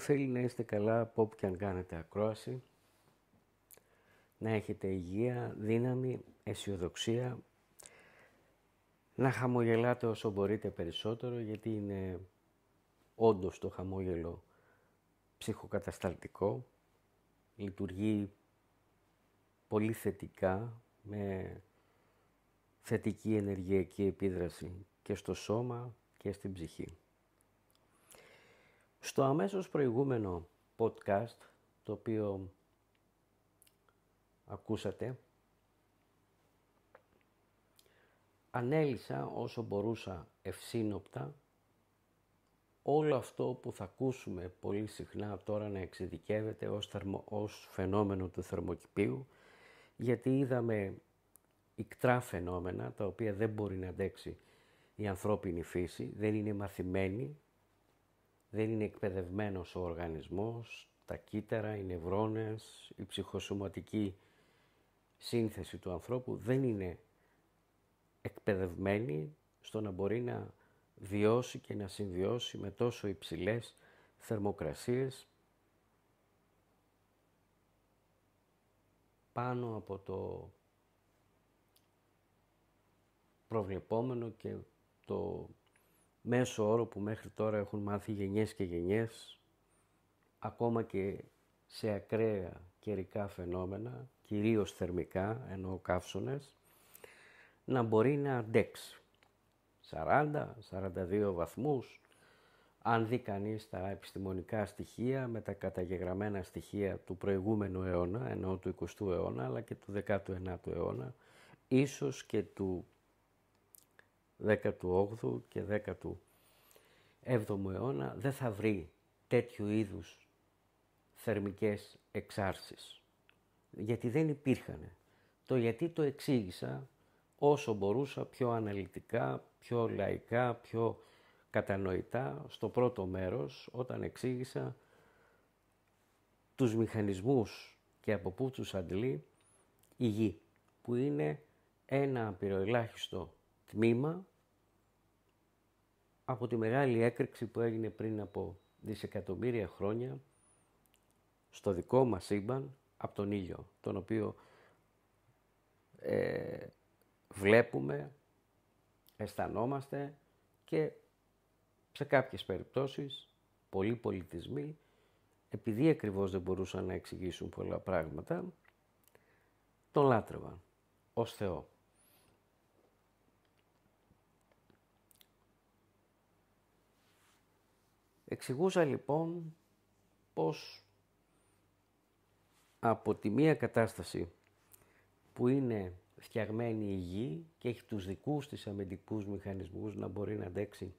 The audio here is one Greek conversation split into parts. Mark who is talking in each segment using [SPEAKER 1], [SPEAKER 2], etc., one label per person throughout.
[SPEAKER 1] θέλει να είστε καλά από όπου και αν κάνετε ακρόαση, να έχετε υγεία, δύναμη, αισιοδοξία, να χαμογελάτε όσο μπορείτε περισσότερο γιατί είναι όντως το χαμόγελο ψυχοκατασταλτικό, λειτουργεί πολύ θετικά με θετική ενεργειακή επίδραση και στο σώμα και στην ψυχή. Στο αμέσως προηγούμενο podcast, το οποίο ακούσατε, ανέλησα όσο μπορούσα ευσύνοπτα όλο αυτό που θα ακούσουμε πολύ συχνά τώρα να εξειδικεύεται ως, ως φαινόμενο του θερμοκηπίου, γιατί είδαμε ικτρά φαινόμενα τα οποία δεν μπορεί να αντέξει η ανθρώπινη φύση, δεν είναι μαθημένη δεν είναι εκπαιδευμένος ο οργανισμός, τα κύτταρα, οι νευρώνες, η ψυχοσωματική σύνθεση του ανθρώπου δεν είναι εκπαιδευμένη στο να μπορεί να βιώσει και να συμβιώσει με τόσο υψηλές θερμοκρασίες πάνω από το προβλεπόμενο και το μέσο όρο που μέχρι τώρα έχουν μάθει γενιές και γενιές, ακόμα και σε ακραία καιρικά φαινόμενα, κυρίως θερμικά, ενώ καύσονες, να μπορεί να αντέξει. 40-42 βαθμούς, αν δει κανείς τα επιστημονικά στοιχεία με τα καταγεγραμμένα στοιχεία του προηγούμενου αιώνα, ενώ του 20ου αιώνα, αλλά και του 19ου αιώνα, ίσως και του 18ου και 17ου αιώνα δεν θα βρει τέτοιου είδους θερμικές εξάρσεις. Γιατί δεν υπήρχαν. Το γιατί το εξήγησα όσο μπορούσα πιο αναλυτικά, πιο λαϊκά, πιο κατανοητά στο πρώτο μέρος όταν εξήγησα τους μηχανισμούς και από πού τους αντλεί η γη που είναι ένα απειροελάχιστο τμήμα από τη μεγάλη έκρηξη που έγινε πριν από δισεκατομμύρια χρόνια στο δικό μας σύμπαν από τον ήλιο, τον οποίο ε, βλέπουμε, αισθανόμαστε και σε κάποιες περιπτώσεις πολλοί πολιτισμοί επειδή ακριβώς δεν μπορούσαν να εξηγήσουν πολλά πράγματα, τον λάτρευαν ως Θεό. Εξηγούσα λοιπόν πως από τη μία κατάσταση που είναι φτιαγμένη η γη και έχει τους δικούς της αμυντικούς μηχανισμούς να μπορεί να αντέξει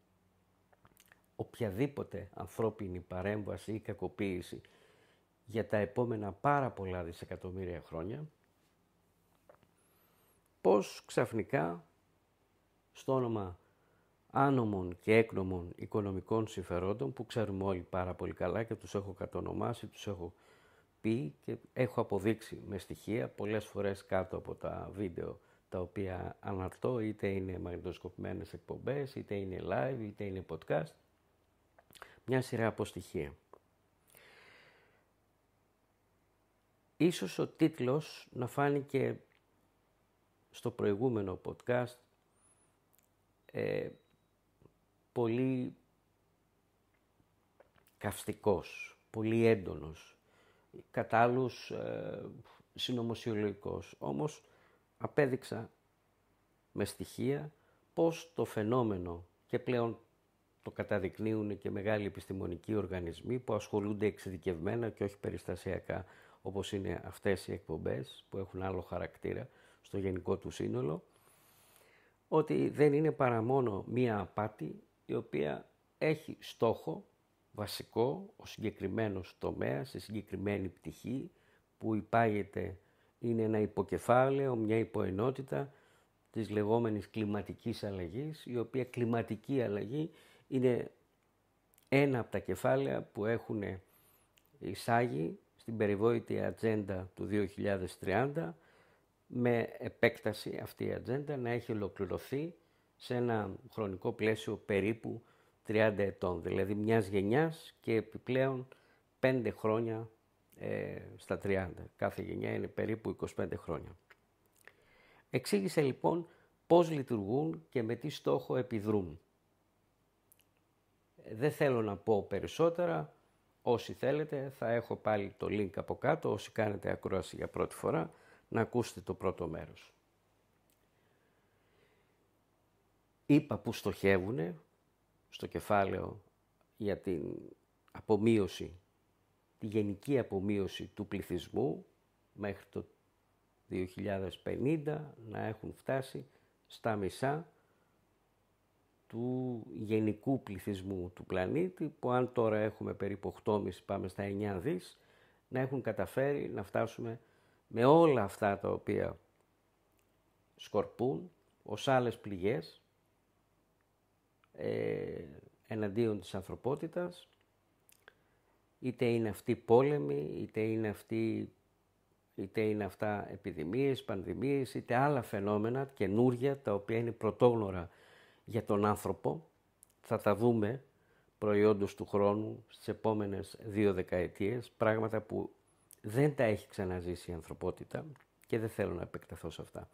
[SPEAKER 1] οποιαδήποτε ανθρώπινη παρέμβαση ή κακοποίηση για τα επόμενα πάρα πολλά δισεκατομμύρια χρόνια, πως ξαφνικά στο όνομα άνομων και έκνομων οικονομικών συμφερόντων που ξέρουμε όλοι πάρα πολύ καλά και τους έχω κατονομάσει, τους έχω πει και έχω αποδείξει με στοιχεία πολλές φορές κάτω από τα βίντεο τα οποία αναρτώ, είτε είναι μαγνητοσκοπημένες εκπομπές, είτε είναι live, είτε είναι podcast, μια σειρά από στοιχεία. Ίσως ο τίτλος να φάνηκε στο προηγούμενο podcast ε, πολύ καυστικός, πολύ έντονος, κατά άλλους ε, Όμως απέδειξα με στοιχεία πώς το φαινόμενο και πλέον το καταδεικνύουν και μεγάλοι επιστημονικοί οργανισμοί που ασχολούνται εξειδικευμένα και όχι περιστασιακά όπως είναι αυτές οι εκπομπές που έχουν άλλο χαρακτήρα στο γενικό του σύνολο, ότι δεν είναι παρά μόνο μία απάτη η οποία έχει στόχο βασικό ο συγκεκριμένος τομέας, σε συγκεκριμένη πτυχή που υπάγεται είναι ένα υποκεφάλαιο, μια υποενότητα της λεγόμενης κλιματικής αλλαγής, η οποία κλιματική αλλαγή είναι ένα από τα κεφάλαια που έχουν εισάγει στην περιβόητη ατζέντα του 2030, με επέκταση αυτή η ατζέντα να έχει ολοκληρωθεί σε ένα χρονικό πλαίσιο περίπου 30 ετών, δηλαδή μιας γενιάς και επιπλέον 5 χρόνια ε, στα 30. Κάθε γενιά είναι περίπου 25 χρόνια. Εξήγησε λοιπόν πώς λειτουργούν και με τι στόχο επιδρούν. Δεν θέλω να πω περισσότερα, όσοι θέλετε θα έχω πάλι το link από κάτω, όσοι κάνετε ακρόαση για πρώτη φορά, να ακούσετε το πρώτο μέρος. είπα που στοχεύουν στο κεφάλαιο για την απομείωση, τη γενική απομείωση του πληθυσμού μέχρι το 2050 να έχουν φτάσει στα μισά του γενικού πληθυσμού του πλανήτη που αν τώρα έχουμε περίπου 8,5 πάμε στα 9 δις να έχουν καταφέρει να φτάσουμε με όλα αυτά τα οποία σκορπούν ως άλλες πληγές ε, εναντίον της ανθρωπότητας, είτε είναι αυτοί πόλεμοι, είτε είναι, αυτή είτε είναι αυτά επιδημίες, πανδημίες, είτε άλλα φαινόμενα καινούρια τα οποία είναι πρωτόγνωρα για τον άνθρωπο. Θα τα δούμε προϊόντος του χρόνου στις επόμενες δύο δεκαετίες, πράγματα που δεν τα έχει ξαναζήσει η ανθρωπότητα και δεν θέλω να επεκταθώ σε αυτά.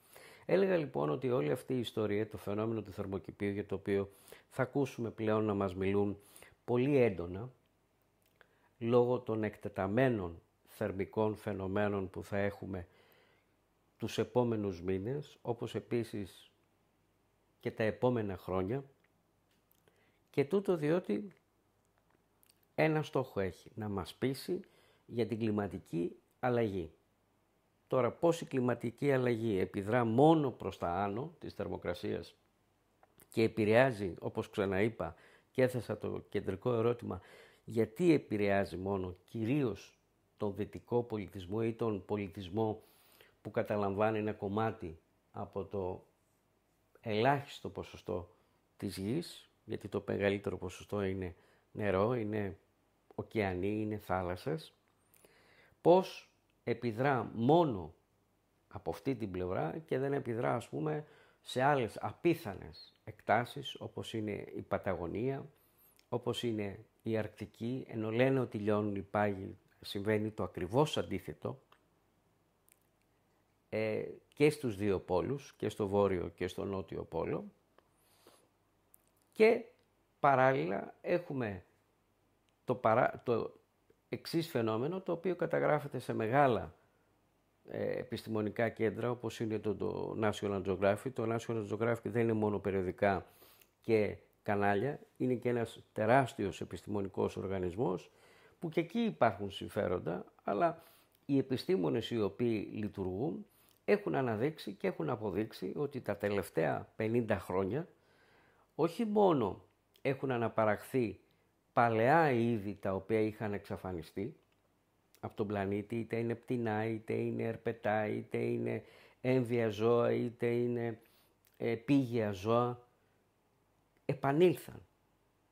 [SPEAKER 1] Έλεγα λοιπόν ότι όλη αυτή η ιστορία, το φαινόμενο του θερμοκηπίου για το οποίο θα ακούσουμε πλέον να μας μιλούν πολύ έντονα λόγω των εκτεταμένων θερμικών φαινομένων που θα έχουμε τους επόμενους μήνες, όπως επίσης και τα επόμενα χρόνια και τούτο διότι ένα στόχο έχει, να μας πείσει για την κλιματική αλλαγή. Τώρα πώς η κλιματική αλλαγή επιδρά μόνο προς τα άνω της θερμοκρασίας και επηρεάζει, όπως ξαναείπα και έθεσα το κεντρικό ερώτημα, γιατί επηρεάζει μόνο κυρίως τον δυτικό πολιτισμό ή τον πολιτισμό που καταλαμβάνει ένα κομμάτι από το ελάχιστο ποσοστό της γης, γιατί το μεγαλύτερο ποσοστό είναι νερό, είναι ωκεανή, είναι θάλασσες, πώς επιδρά μόνο από αυτή την πλευρά και δεν επιδρά ας πούμε σε άλλες απίθανες εκτάσεις όπως είναι η Παταγωνία, όπως είναι η Αρκτική, ενώ λένε ότι λιώνουν οι πάγοι, συμβαίνει το ακριβώς αντίθετο ε, και στους δύο πόλους, και στο βόρειο και στο νότιο πόλο και παράλληλα έχουμε το, παρά, το, εξής φαινόμενο το οποίο καταγράφεται σε μεγάλα ε, επιστημονικά κέντρα όπως είναι το, το National Geographic. Το National Geographic δεν είναι μόνο περιοδικά και κανάλια, είναι και ένας τεράστιος επιστημονικός οργανισμός που και εκεί υπάρχουν συμφέροντα, αλλά οι επιστήμονες οι οποίοι λειτουργούν έχουν αναδείξει και έχουν αποδείξει ότι τα τελευταία 50 χρόνια όχι μόνο έχουν αναπαραχθεί παλαιά είδη τα οποία είχαν εξαφανιστεί από τον πλανήτη, είτε είναι πτηνά, είτε είναι ερπετά, είτε είναι έμβια ζώα, είτε είναι ε, ζώα, επανήλθαν.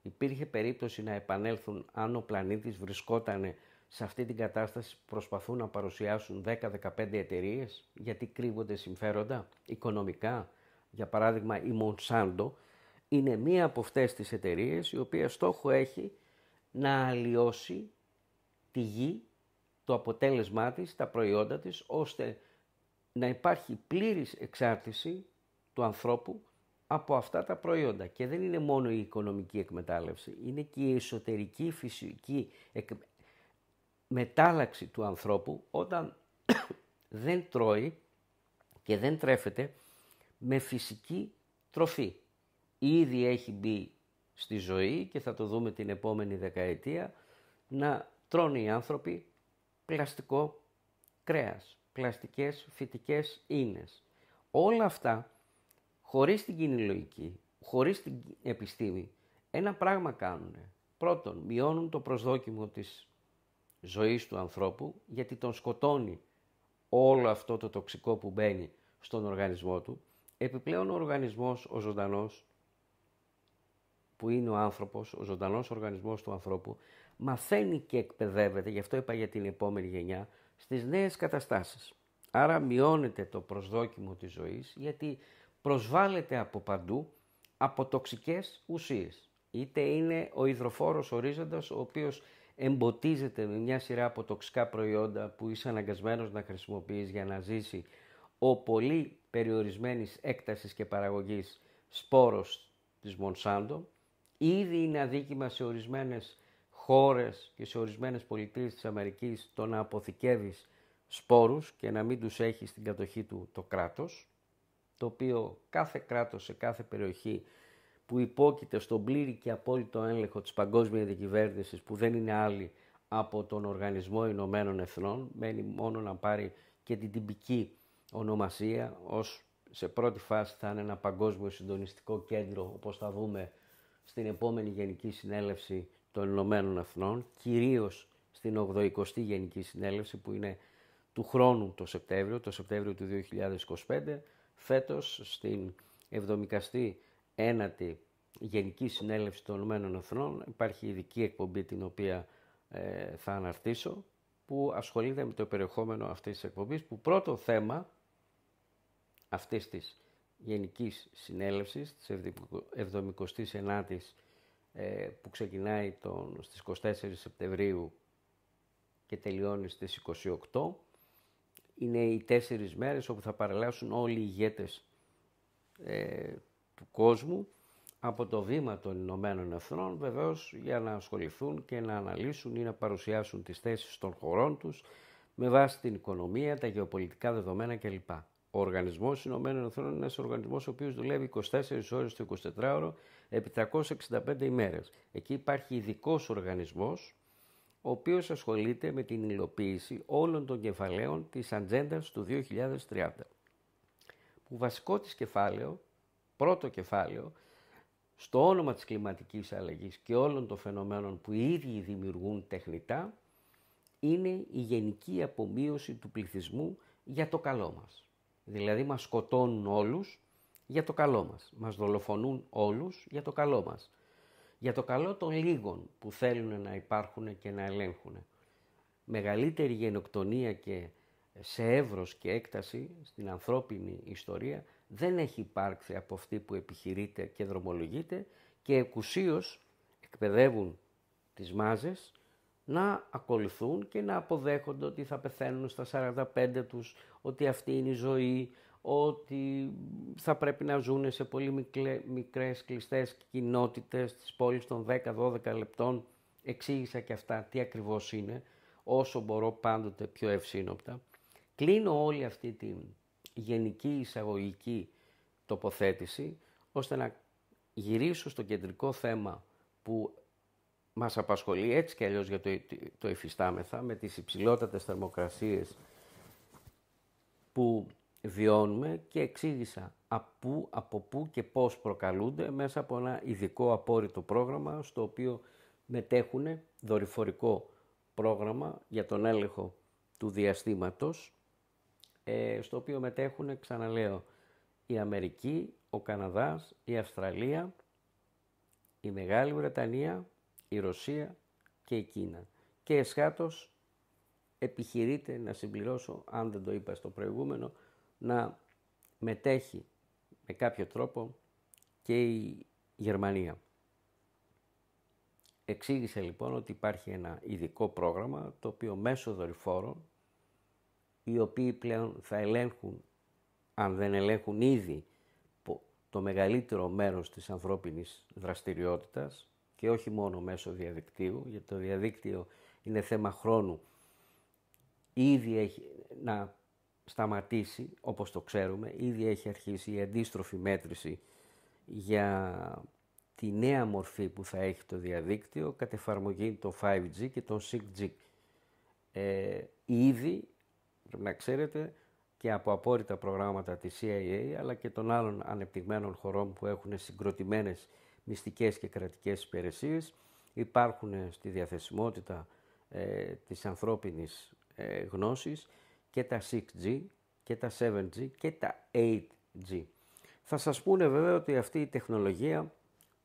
[SPEAKER 1] Υπήρχε περίπτωση να επανέλθουν αν ο πλανήτης βρισκόταν σε αυτή την κατάσταση που προσπαθούν να παρουσιάσουν 10-15 εταιρείες γιατί κρύβονται συμφέροντα οικονομικά. Για παράδειγμα η Monsanto είναι μία από αυτές τις εταιρείες η οποία στόχο έχει να αλλοιώσει τη γη, το αποτέλεσμά της, τα προϊόντα της, ώστε να υπάρχει πλήρης εξάρτηση του ανθρώπου από αυτά τα προϊόντα. Και δεν είναι μόνο η οικονομική εκμετάλλευση, είναι και η εσωτερική φυσική μετάλλαξη του ανθρώπου όταν δεν τρώει και δεν τρέφεται με φυσική τροφή ήδη έχει μπει στη ζωή και θα το δούμε την επόμενη δεκαετία να τρώνε οι άνθρωποι πλαστικό κρέας, πλαστικές φυτικές ίνες. Όλα αυτά χωρίς την κοινή λογική, χωρίς την επιστήμη, ένα πράγμα κάνουν. Πρώτον, μειώνουν το προσδόκιμο της ζωής του ανθρώπου γιατί τον σκοτώνει όλο αυτό το τοξικό που μπαίνει στον οργανισμό του. Επιπλέον ο οργανισμός, ο ζωντανός, που είναι ο άνθρωπος, ο ζωντανός οργανισμός του ανθρώπου, μαθαίνει και εκπαιδεύεται, γι' αυτό είπα για την επόμενη γενιά, στις νέες καταστάσεις. Άρα μειώνεται το προσδόκιμο της ζωής, γιατί προσβάλλεται από παντού από τοξικές ουσίες, Είτε είναι ο υδροφόρος ορίζοντας, ο οποίος εμποτίζεται με μια σειρά από τοξικά προϊόντα που είσαι αναγκασμένος να χρησιμοποιείς για να ζήσει ο πολύ περιορισμένης έκτασης και παραγωγής σπόρος της Μονσάντο Ήδη είναι αδίκημα σε ορισμένες χώρες και σε ορισμένες πολιτείες της Αμερικής το να αποθηκεύεις σπόρους και να μην τους έχεις στην κατοχή του το κράτος, το οποίο κάθε κράτος σε κάθε περιοχή που υπόκειται στον πλήρη και απόλυτο έλεγχο της παγκόσμιας διακυβέρνησης που δεν είναι άλλη από τον Οργανισμό Ηνωμένων Εθνών, μένει μόνο να πάρει και την τυπική ονομασία ως σε πρώτη φάση θα είναι ένα παγκόσμιο συντονιστικό κέντρο όπως θα δούμε στην επόμενη Γενική Συνέλευση των Ηνωμένων Εθνών, κυρίως στην 80η Γενική Συνέλευση που είναι του χρόνου το Σεπτέμβριο, το Σεπτέμβριο του 2025, φέτος στην 79η Γενική Συνέλευση των Ηνωμένων Εθνών υπάρχει ειδική εκπομπή την οποία ε, θα αναρτήσω που ασχολείται με το περιεχόμενο αυτής της εκπομπής που πρώτο θέμα αυτής της Γενικής Συνέλευσης της 79ης ε, που ξεκινάει τον, στις 24 Σεπτεμβρίου και τελειώνει στις 28. Είναι οι τέσσερις μέρες όπου θα παρελάσουν όλοι οι ηγέτες ε, του κόσμου από το βήμα των Ηνωμένων Εθνών βεβαίως για να ασχοληθούν και να αναλύσουν ή να παρουσιάσουν τις θέσεις των χωρών τους με βάση την οικονομία, τα γεωπολιτικά δεδομένα κλπ. Ο Οργανισμός Ηνωμένων Εθνών είναι ένας οργανισμός ο οποίος δουλεύει 24 ώρες το 24ωρο επί 365 ημέρες. Εκεί υπάρχει ειδικός οργανισμός ο οποίος ασχολείται με την υλοποίηση όλων των κεφαλαίων της ατζέντας του 2030. Που βασικό της κεφάλαιο, πρώτο κεφάλαιο, στο όνομα της κλιματικής αλλαγής και όλων των φαινομένων που οι ίδιοι δημιουργούν τεχνητά, είναι η γενική απομείωση του πληθυσμού για το καλό μας. Δηλαδή μας σκοτώνουν όλους για το καλό μας. Μας δολοφονούν όλους για το καλό μας. Για το καλό των λίγων που θέλουν να υπάρχουν και να ελέγχουν. Μεγαλύτερη γενοκτονία και σε εύρος και έκταση στην ανθρώπινη ιστορία δεν έχει υπάρξει από αυτή που επιχειρείται και δρομολογείται και εκουσίως εκπαιδεύουν τις μάζες να ακολουθούν και να αποδέχονται ότι θα πεθαίνουν στα 45 τους, ότι αυτή είναι η ζωή, ότι θα πρέπει να ζουν σε πολύ μικρές κλειστές κοινότητες της πόλης των 10-12 λεπτών. Εξήγησα και αυτά τι ακριβώς είναι, όσο μπορώ πάντοτε πιο ευσύνοπτα. Κλείνω όλη αυτή τη γενική εισαγωγική τοποθέτηση, ώστε να γυρίσω στο κεντρικό θέμα που μας απασχολεί έτσι και αλλιώς για το, το υφιστάμεθα με τις υψηλότατες θερμοκρασίες που βιώνουμε και εξήγησα από, από πού και πώς προκαλούνται μέσα από ένα ειδικό απόρριτο πρόγραμμα στο οποίο μετέχουν δορυφορικό πρόγραμμα για τον έλεγχο του διαστήματος ε, στο οποίο μετέχουν ξαναλέω η Αμερική, ο Καναδάς, η Αυστραλία, η Μεγάλη Βρετανία η Ρωσία και η Κίνα. Και εσχάτως επιχειρείται να συμπληρώσω, αν δεν το είπα στο προηγούμενο, να μετέχει με κάποιο τρόπο και η Γερμανία. Εξήγησε λοιπόν ότι υπάρχει ένα ειδικό πρόγραμμα το οποίο μέσω δορυφόρων οι οποίοι πλέον θα ελέγχουν, αν δεν ελέγχουν ήδη, το μεγαλύτερο μέρος της ανθρώπινης δραστηριότητας και όχι μόνο μέσω διαδικτύου, γιατί το διαδίκτυο είναι θέμα χρόνου. Ήδη έχει να σταματήσει, όπως το ξέρουμε, ήδη έχει αρχίσει η αντίστροφη μέτρηση για τη νέα μορφή που θα έχει το διαδίκτυο κατ' εφαρμογή των 5G και το 6G. Ε, ήδη, πρέπει να ξέρετε, και από απόρριτα προγράμματα της CIA αλλά και των άλλων ανεπτυγμένων χωρών που έχουν συγκροτημένες μυστικές και κρατικές υπηρεσίες, υπάρχουν στη διαθεσιμότητα ε, της ανθρώπινης ε, γνώσης και τα 6G και τα 7G και τα 8G. Θα σας πούνε βέβαια ότι αυτή η τεχνολογία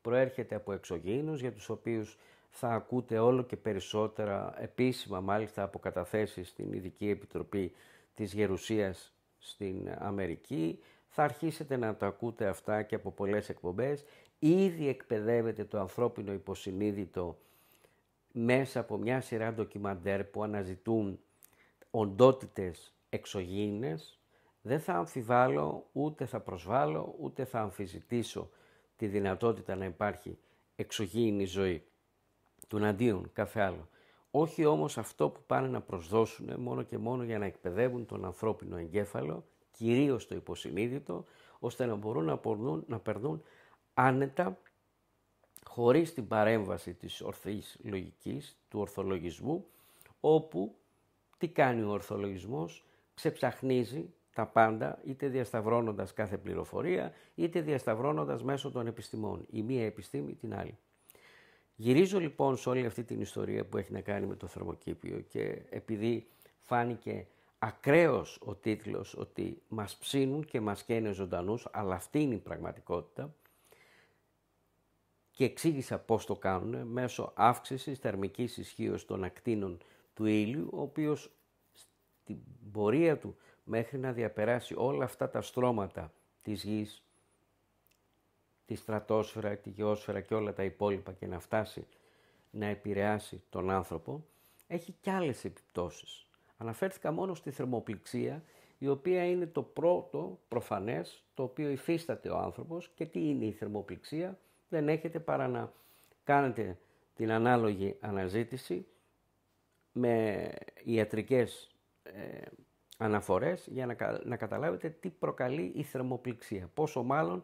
[SPEAKER 1] προέρχεται από εξωγήινους για τους οποίους θα ακούτε όλο και περισσότερα επίσημα μάλιστα από καταθέσεις στην Ειδική Επιτροπή της Γερουσίας στην Αμερική. Θα αρχίσετε να τα ακούτε αυτά και από πολλές εκπομπές ήδη εκπαιδεύεται το ανθρώπινο υποσυνείδητο μέσα από μια σειρά ντοκιμαντέρ που αναζητούν οντότητες εξωγήινες, δεν θα αμφιβάλλω, ούτε θα προσβάλλω, ούτε θα αμφιζητήσω τη δυνατότητα να υπάρχει εξωγήινη ζωή. Του αντίον, κάθε άλλο. Όχι όμως αυτό που πάνε να προσδώσουν μόνο και μόνο για να εκπαιδεύουν τον ανθρώπινο εγκέφαλο, κυρίως το υποσυνείδητο, ώστε να μπορούν να, να περνούν άνετα, χωρίς την παρέμβαση της ορθής λογικής, του ορθολογισμού, όπου τι κάνει ο ορθολογισμός, ξεψαχνίζει τα πάντα, είτε διασταυρώνοντας κάθε πληροφορία, είτε διασταυρώνοντας μέσω των επιστημών, η μία επιστήμη την άλλη. Γυρίζω λοιπόν σε όλη αυτή την ιστορία που έχει να κάνει με το θερμοκήπιο και επειδή φάνηκε ακραίος ο τίτλος ότι μας ψήνουν και μας καίνε ζωντανούς, αλλά αυτή είναι η πραγματικότητα, και εξήγησα πώς το κάνουν μέσω αύξησης θερμικής ισχύως των ακτίνων του ήλιου, ο οποίος στην πορεία του μέχρι να διαπεράσει όλα αυτά τα στρώματα της γης, τη στρατόσφαιρα, τη γεώσφαιρα και όλα τα υπόλοιπα και να φτάσει να επηρεάσει τον άνθρωπο, έχει κι άλλες επιπτώσεις. Αναφέρθηκα μόνο στη θερμοπληξία, η οποία είναι το πρώτο προφανές το οποίο υφίσταται ο άνθρωπος και τι είναι η θερμοπληξία – δεν έχετε παρά να κάνετε την ανάλογη αναζήτηση με ιατρικές ε, αναφορές για να, να καταλάβετε τι προκαλεί η θερμοπληξία. Πόσο μάλλον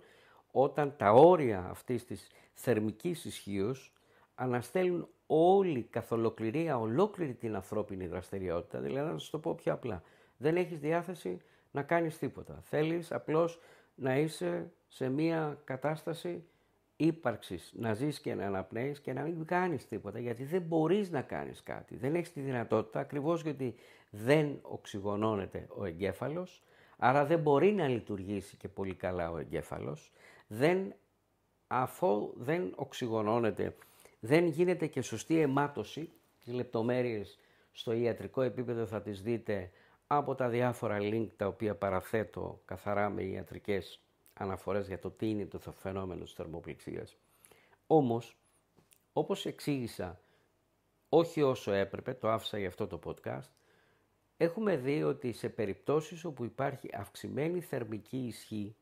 [SPEAKER 1] όταν τα όρια αυτής της θερμικής ισχύως αναστέλουν όλη καθ' ολοκληρία, ολόκληρη την ανθρώπινη δραστηριότητα. Δηλαδή να σας το πω πιο απλά. Δεν έχεις διάθεση να κάνεις τίποτα. Θέλεις απλώς να είσαι σε μία κατάσταση ύπαρξης να ζεις και να αναπνέεις και να μην κάνεις τίποτα γιατί δεν μπορείς να κάνεις κάτι. Δεν έχεις τη δυνατότητα ακριβώς γιατί δεν οξυγονώνεται ο εγκέφαλος άρα δεν μπορεί να λειτουργήσει και πολύ καλά ο εγκέφαλος. Δεν, αφού δεν οξυγονώνεται, δεν γίνεται και σωστή αιμάτωση. τι λεπτομέρειες στο ιατρικό επίπεδο θα τις δείτε από τα διάφορα link τα οποία παραθέτω καθαρά με ιατρικές αναφορές για το τι είναι το φαινόμενο της θερμοπληξίας. Όμως, όπως εξήγησα, όχι όσο έπρεπε, το άφησα για αυτό το podcast, έχουμε δει ότι σε περιπτώσεις όπου υπάρχει αυξημένη θερμική ισχύ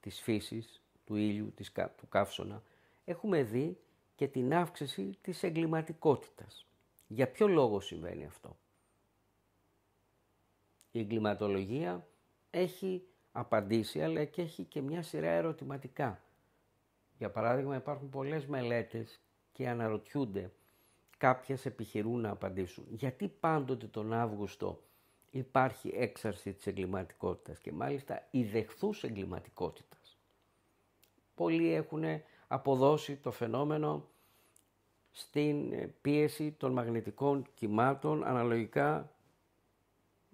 [SPEAKER 1] της φύσης, του ήλιου, του καύσωνα, έχουμε δει και την αύξηση της εγκληματικότητας. Για ποιο λόγο συμβαίνει αυτό. Η εγκληματολογία έχει απαντήσει, αλλά και έχει και μια σειρά ερωτηματικά. Για παράδειγμα, υπάρχουν πολλές μελέτες και αναρωτιούνται, κάποιες επιχειρούν να απαντήσουν. Γιατί πάντοτε τον Αύγουστο υπάρχει έξαρση της εγκληματικότητας και μάλιστα η δεχθούς εγκληματικότητας. Πολλοί έχουν αποδώσει το φαινόμενο στην πίεση των μαγνητικών κυμάτων αναλογικά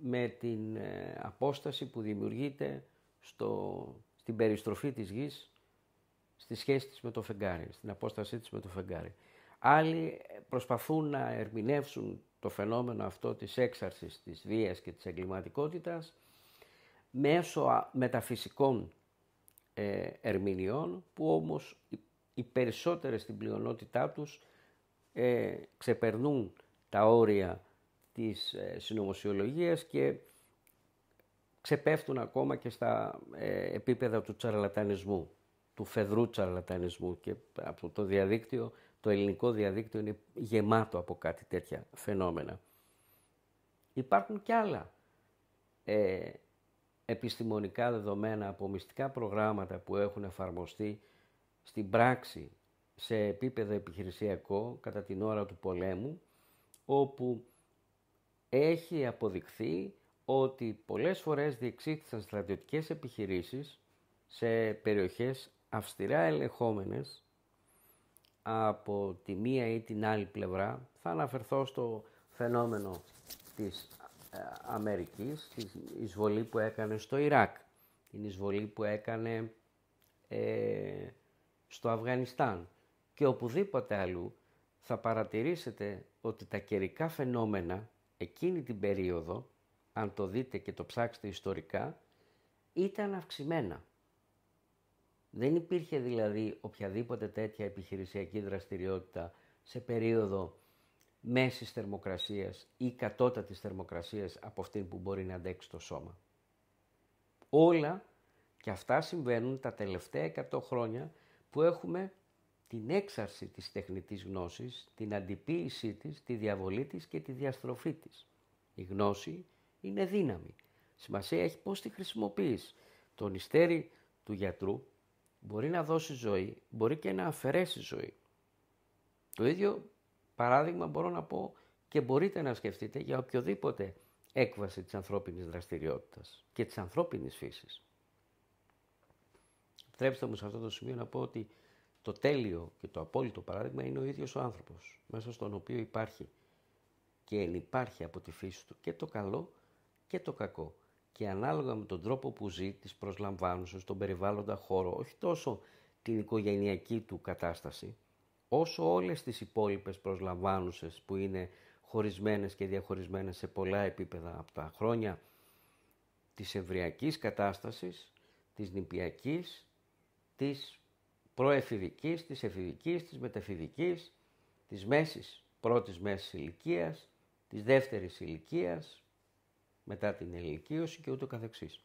[SPEAKER 1] με την ε, απόσταση που δημιουργείται στο, στην περιστροφή της γης, στη σχέση της με το φεγγάρι, στην απόστασή της με το φεγγάρι. Άλλοι προσπαθούν να ερμηνεύσουν το φαινόμενο αυτό της έξαρσης, της βίας και της εγκληματικότητας μέσω μεταφυσικών ε, ερμηνεών που όμως οι περισσότερες στην πλειονότητά τους ε, ξεπερνούν τα όρια της ε, συνωμοσιολογίας και ξεπέφτουν ακόμα και στα ε, επίπεδα του τσαρλατανισμού, του φεδρού τσαρλατανισμού και από το διαδίκτυο, το ελληνικό διαδίκτυο είναι γεμάτο από κάτι τέτοια φαινόμενα. Υπάρχουν και άλλα ε, επιστημονικά δεδομένα από μυστικά προγράμματα που έχουν εφαρμοστεί στην πράξη σε επίπεδο επιχειρησιακό κατά την ώρα του πολέμου, όπου έχει αποδειχθεί ότι πολλές φορές διεξήχθησαν στρατιωτικές επιχειρήσεις σε περιοχές αυστηρά ελεγχόμενες από τη μία ή την άλλη πλευρά. Θα αναφερθώ στο φαινόμενο της ε, Αμερικής, την εισβολή που έκανε στο Ιράκ, την εισβολή που έκανε ε, στο Αφγανιστάν και οπουδήποτε αλλού θα παρατηρήσετε ότι τα καιρικά φαινόμενα εκείνη την περίοδο αν το δείτε και το ψάξετε ιστορικά, ήταν αυξημένα. Δεν υπήρχε δηλαδή οποιαδήποτε τέτοια επιχειρησιακή δραστηριότητα σε περίοδο μέσης θερμοκρασίας ή κατώτατης θερμοκρασίας από αυτή που μπορεί να αντέξει το σώμα. Όλα και αυτά συμβαίνουν τα τελευταία 100 χρόνια που έχουμε την έξαρση της τεχνητής γνώσης, την αντιποίησή της, τη διαβολή της και τη διαστροφή της. Η γνώση είναι δύναμη. Σημασία έχει πώς τη χρησιμοποιείς. Το νηστέρι του γιατρού μπορεί να δώσει ζωή, μπορεί και να αφαιρέσει ζωή. Το ίδιο παράδειγμα μπορώ να πω και μπορείτε να σκεφτείτε για οποιοδήποτε έκβαση της ανθρώπινης δραστηριότητας και της ανθρώπινης φύσης. Επιτρέψτε μου σε αυτό το σημείο να πω ότι το τέλειο και το απόλυτο παράδειγμα είναι ο ίδιος ο άνθρωπος, μέσα στον οποίο υπάρχει και ενυπάρχει από τη φύση του και το καλό και το κακό και ανάλογα με τον τρόπο που ζει τις προσλαμβάνουσες στον περιβάλλοντα χώρο όχι τόσο την οικογενειακή του κατάσταση όσο όλες τις υπόλοιπες προσλαμβάνουσες που είναι χωρισμένες και διαχωρισμένες σε πολλά επίπεδα από τα χρόνια της ευριακής κατάστασης, της νηπιακής, της προεφηβικής, της εφηβικής, της μεταφηβικής, της μέσης, πρώτης μέσης ηλικίας, της δεύτερης ηλικίας, μετά την ελικίωση και ούτω καθεξής.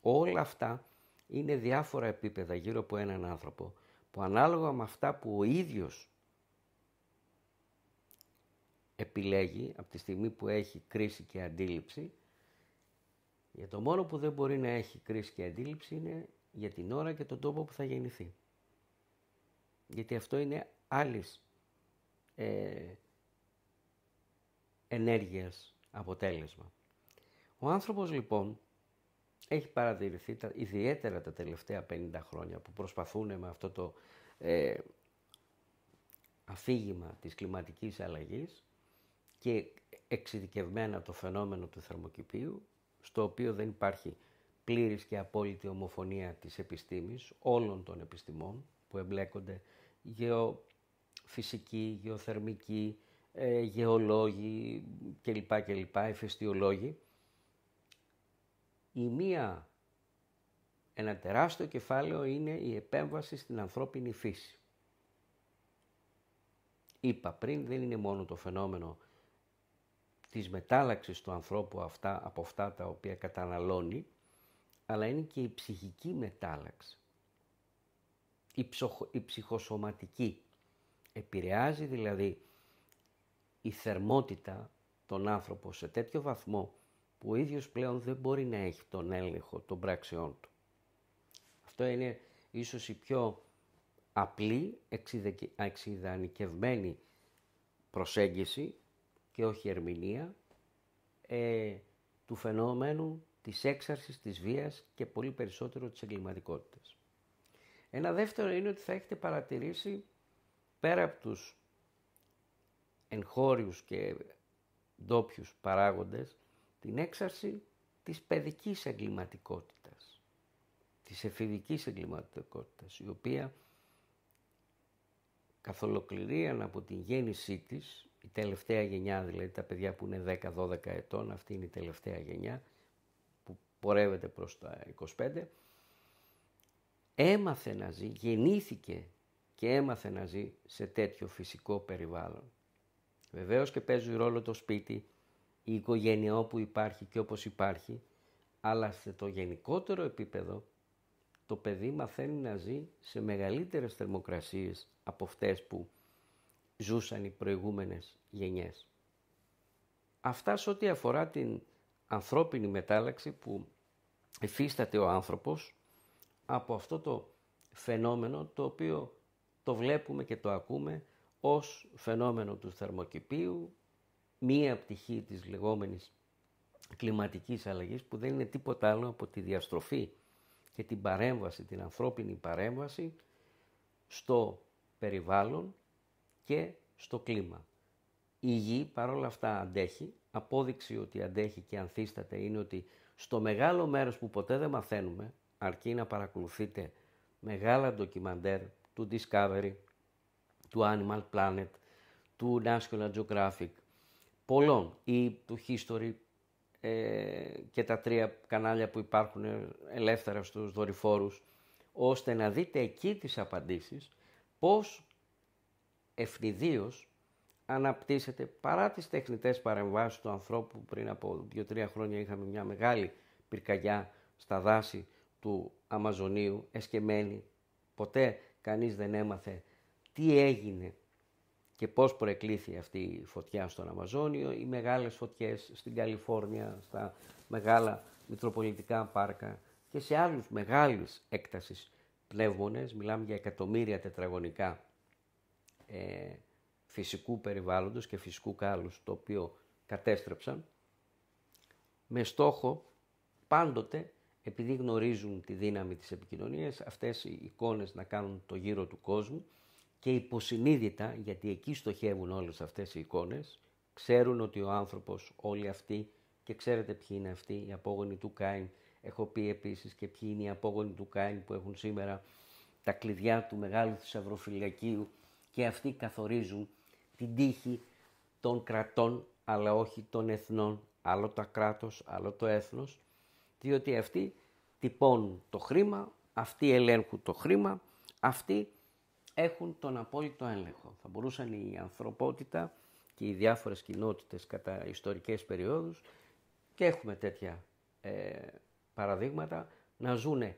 [SPEAKER 1] Όλα αυτά είναι διάφορα επίπεδα γύρω από έναν άνθρωπο που ανάλογα με αυτά που ο ίδιος επιλέγει από τη στιγμή που έχει κρίση και αντίληψη για το μόνο που δεν μπορεί να έχει κρίση και αντίληψη είναι για την ώρα και τον τόπο που θα γεννηθεί. Γιατί αυτό είναι άλλης ε, ενέργειας αποτέλεσμα. Ο άνθρωπος λοιπόν έχει παρατηρηθεί τα, ιδιαίτερα τα τελευταία 50 χρόνια που προσπαθούν με αυτό το ε, αφήγημα της κλιματικής αλλαγής και εξειδικευμένα το φαινόμενο του θερμοκηπίου, στο οποίο δεν υπάρχει πλήρης και απόλυτη ομοφωνία της επιστήμης, όλων των επιστημών που εμπλέκονται, γεωφυσικοί, γεωθερμικοί, ε, γεωλόγοι κλπ. κλπ, η μία, ένα τεράστιο κεφάλαιο είναι η επέμβαση στην ανθρώπινη φύση. Είπα πριν, δεν είναι μόνο το φαινόμενο της μετάλλαξης του ανθρώπου αυτά, από αυτά τα οποία καταναλώνει, αλλά είναι και η ψυχική μετάλλαξη, η, η ψυχοσωματική. Επηρεάζει δηλαδή η θερμότητα τον άνθρωπο σε τέτοιο βαθμό που ο ίδιος πλέον δεν μπορεί να έχει τον έλεγχο των πράξεών του. Αυτό είναι ίσως η πιο απλή, εξειδανικευμένη προσέγγιση και όχι ερμηνεία ε, του φαινόμενου της έξαρσης, της βίας και πολύ περισσότερο της εγκληματικότητας. Ένα δεύτερο είναι ότι θα έχετε παρατηρήσει πέρα από τους εγχώριους και ντόπιους παράγοντες την έξαρση της παιδικής εγκληματικότητας, της εφηβικής εγκληματικότητας, η οποία καθ' από την γέννησή της, η τελευταία γενιά δηλαδή, τα παιδιά που είναι 10-12 ετών, αυτή είναι η τελευταία γενιά που πορεύεται προς τα 25, έμαθε να ζει, γεννήθηκε και έμαθε να ζει σε τέτοιο φυσικό περιβάλλον. Βεβαίως και παίζει ρόλο το σπίτι, η οικογένεια όπου υπάρχει και όπως υπάρχει, αλλά σε το γενικότερο επίπεδο το παιδί μαθαίνει να ζει σε μεγαλύτερες θερμοκρασίες από αυτές που ζούσαν οι προηγούμενες γενιές. Αυτά σε ό,τι αφορά την ανθρώπινη μετάλλαξη που εφίσταται ο άνθρωπος από αυτό το φαινόμενο το οποίο το βλέπουμε και το ακούμε ως φαινόμενο του θερμοκηπίου, μία πτυχή της λεγόμενης κλιματικής αλλαγής που δεν είναι τίποτα άλλο από τη διαστροφή και την παρέμβαση, την ανθρώπινη παρέμβαση στο περιβάλλον και στο κλίμα. Η γη παρόλα αυτά αντέχει, απόδειξη ότι αντέχει και ανθίσταται είναι ότι στο μεγάλο μέρος που ποτέ δεν μαθαίνουμε, αρκεί να παρακολουθείτε μεγάλα ντοκιμαντέρ του Discovery, του Animal Planet, του National Geographic, πολλών ή του History ε, και τα τρία κανάλια που υπάρχουν ε, ελεύθερα στους δορυφόρους, ώστε να δείτε εκεί τις απαντήσεις πώς ευνηδίως αναπτύσσεται παρά τις τεχνητές παρεμβάσεις του ανθρώπου πριν από 2-3 χρόνια είχαμε μια μεγάλη πυρκαγιά στα δάση του Αμαζονίου εσκεμμένη. Ποτέ κανείς δεν έμαθε τι έγινε και πώς προεκλήθη αυτή η φωτιά στον Αμαζόνιο, οι μεγάλες φωτιές στην Καλιφόρνια, στα μεγάλα μητροπολιτικά πάρκα και σε άλλους μεγάλης έκτασης πνεύμονες, μιλάμε για εκατομμύρια τετραγωνικά ε, φυσικού περιβάλλοντος και φυσικού κάλους, το οποίο κατέστρεψαν, με στόχο πάντοτε, επειδή γνωρίζουν τη δύναμη της επικοινωνίας, αυτές οι εικόνες να κάνουν το γύρο του κόσμου και υποσυνείδητα, γιατί εκεί στοχεύουν όλες αυτές οι εικόνες, ξέρουν ότι ο άνθρωπος όλοι αυτοί και ξέρετε ποιοι είναι αυτοί, οι απόγονοι του Κάιν. Έχω πει επίσης και ποιοι είναι οι απόγονοι του Κάιν που έχουν σήμερα τα κλειδιά του μεγάλου θησαυροφυλακίου και αυτοί καθορίζουν την τύχη των κρατών αλλά όχι των εθνών, άλλο το κράτος, άλλο το έθνος, διότι αυτοί τυπώνουν το χρήμα, αυτοί ελέγχουν το χρήμα, αυτοί έχουν τον απόλυτο έλεγχο. Θα μπορούσαν η ανθρωπότητα και οι διάφορες κοινότητες κατά ιστορικές περιόδους και έχουμε τέτοια ε, παραδείγματα να ζουν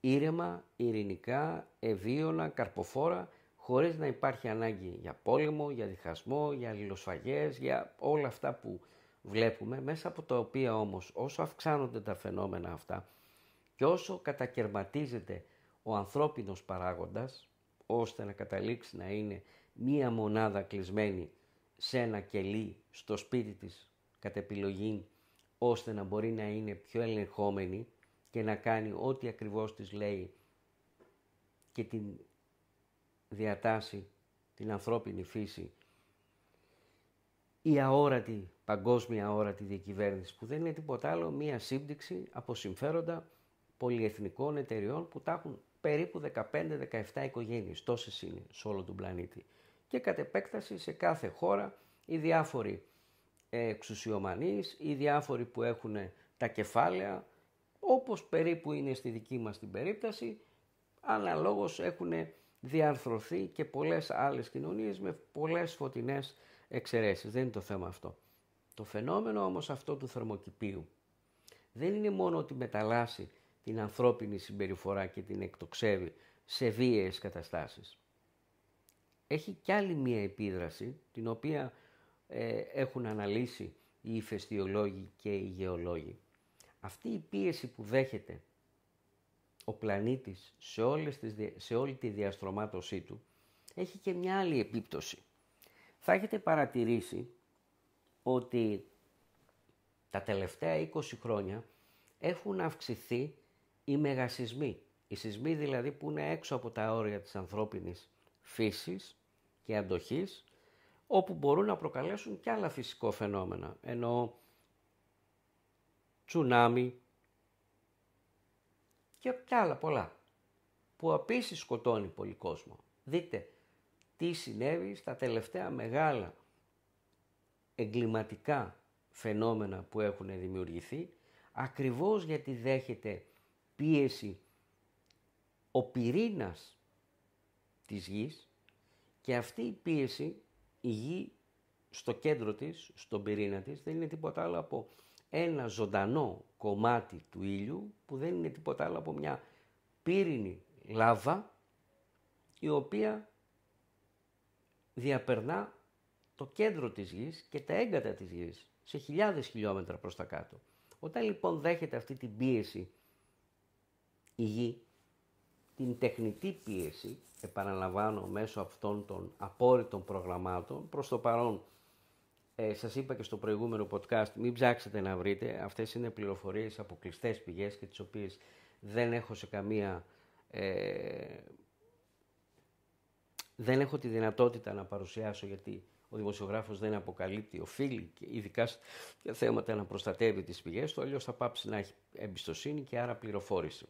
[SPEAKER 1] ήρεμα, ειρηνικά, ευίωνα, καρποφόρα χωρίς να υπάρχει ανάγκη για πόλεμο, για διχασμό, για αλληλοσφαγές, για όλα αυτά που βλέπουμε, μέσα από τα οποία όμως όσο αυξάνονται τα φαινόμενα αυτά και όσο κατακαιρματίζεται ο ανθρώπινος παράγοντας, ώστε να καταλήξει να είναι μία μονάδα κλεισμένη σε ένα κελί στο σπίτι της κατ' επιλογή ώστε να μπορεί να είναι πιο ελεγχόμενη και να κάνει ό,τι ακριβώς της λέει και την διατάσει την ανθρώπινη φύση η αόρατη, παγκόσμια αόρατη διακυβέρνηση που δεν είναι τίποτα άλλο μία σύμπτυξη από συμφέροντα πολυεθνικών εταιριών που τα έχουν περίπου 15-17 οικογένειες, τόσες είναι σε όλο τον πλανήτη. Και κατ' επέκταση σε κάθε χώρα οι διάφοροι εξουσιομανείς, οι διάφοροι που έχουν τα κεφάλαια, όπως περίπου είναι στη δική μας την περίπτωση,
[SPEAKER 2] αναλόγως
[SPEAKER 1] έχουν διαρθρωθεί και πολλές άλλες κοινωνίες με πολλές φωτεινές εξαιρέσεις. Δεν είναι το θέμα αυτό. Το φαινόμενο όμως αυτό του θερμοκηπίου δεν είναι μόνο ότι μεταλλάσσει την ανθρώπινη συμπεριφορά και την εκτοξεύει σε βίαιες καταστάσεις. Έχει κι άλλη μία επίδραση, την οποία ε, έχουν αναλύσει οι ηφαιστειολόγοι και οι γεωλόγοι. Αυτή η πίεση που δέχεται ο πλανήτης σε, όλες τις, σε όλη τη διαστρωμάτωσή του, έχει και μια άλλη επίπτωση. Θα έχετε παρατηρήσει ότι τα τελευταία 20 χρόνια έχουν αυξηθεί οι μεγασυσμοί. Οι σεισμοί δηλαδή που είναι έξω από τα όρια της ανθρώπινης φύσης και αντοχής, όπου μπορούν να προκαλέσουν και άλλα φυσικό φαινόμενα, ενώ τσουνάμι και, πια άλλα πολλά, που επίση σκοτώνει πολύ κόσμο. Δείτε τι συνέβη στα τελευταία μεγάλα εγκληματικά φαινόμενα που έχουν δημιουργηθεί, ακριβώς γιατί δέχεται πίεση ο πυρήνας της γης και αυτή η πίεση η γη στο κέντρο της, στον πυρήνα της δεν είναι τίποτα άλλο από ένα ζωντανό κομμάτι του ήλιου που δεν είναι τίποτα άλλο από μια πύρινη λάβα η οποία διαπερνά το κέντρο της γης και τα έγκατα της γης σε χιλιάδες χιλιόμετρα προς τα κάτω. Όταν λοιπόν δέχεται αυτή την πίεση η γη την τεχνητή πίεση, επαναλαμβάνω μέσω αυτών των απόρριτων προγραμμάτων, προς το παρόν ε, σας είπα και στο προηγούμενο podcast, μην ψάξετε να βρείτε, αυτές είναι πληροφορίες από κλειστέ πηγές και τις οποίες δεν έχω σε καμία... Ε, δεν έχω τη δυνατότητα να παρουσιάσω γιατί ο δημοσιογράφος δεν αποκαλύπτει, οφείλει και ειδικά για θέματα να προστατεύει τις πηγές του, αλλιώς θα πάψει να έχει εμπιστοσύνη και άρα πληροφόρηση.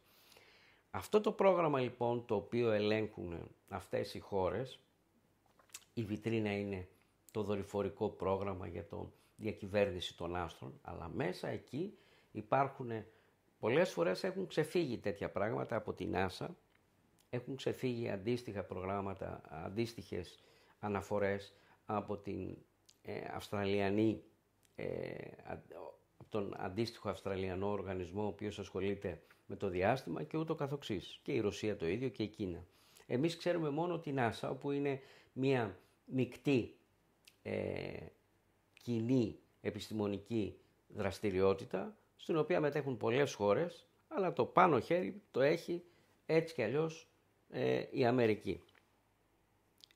[SPEAKER 1] Αυτό το πρόγραμμα λοιπόν το οποίο ελέγχουν αυτές οι χώρες, η βιτρίνα είναι το δορυφορικό πρόγραμμα για το διακυβέρνηση των άστρων, αλλά μέσα εκεί υπάρχουν, πολλές φορές έχουν ξεφύγει τέτοια πράγματα από την άσα, έχουν ξεφύγει αντίστοιχα προγράμματα, αντίστοιχες αναφορές από την ε, Αυστραλιανή, ε, τον αντίστοιχο Αυστραλιανό οργανισμό ο οποίος ασχολείται με το διάστημα και ούτω καθοξής. Και η Ρωσία το ίδιο και η Κίνα. Εμείς ξέρουμε μόνο την NASA όπου είναι μια μεικτή ε, κοινή επιστημονική δραστηριότητα στην οποία μετέχουν πολλές χώρες αλλά το πάνω χέρι το έχει έτσι κι αλλιώς ε, η Αμερική.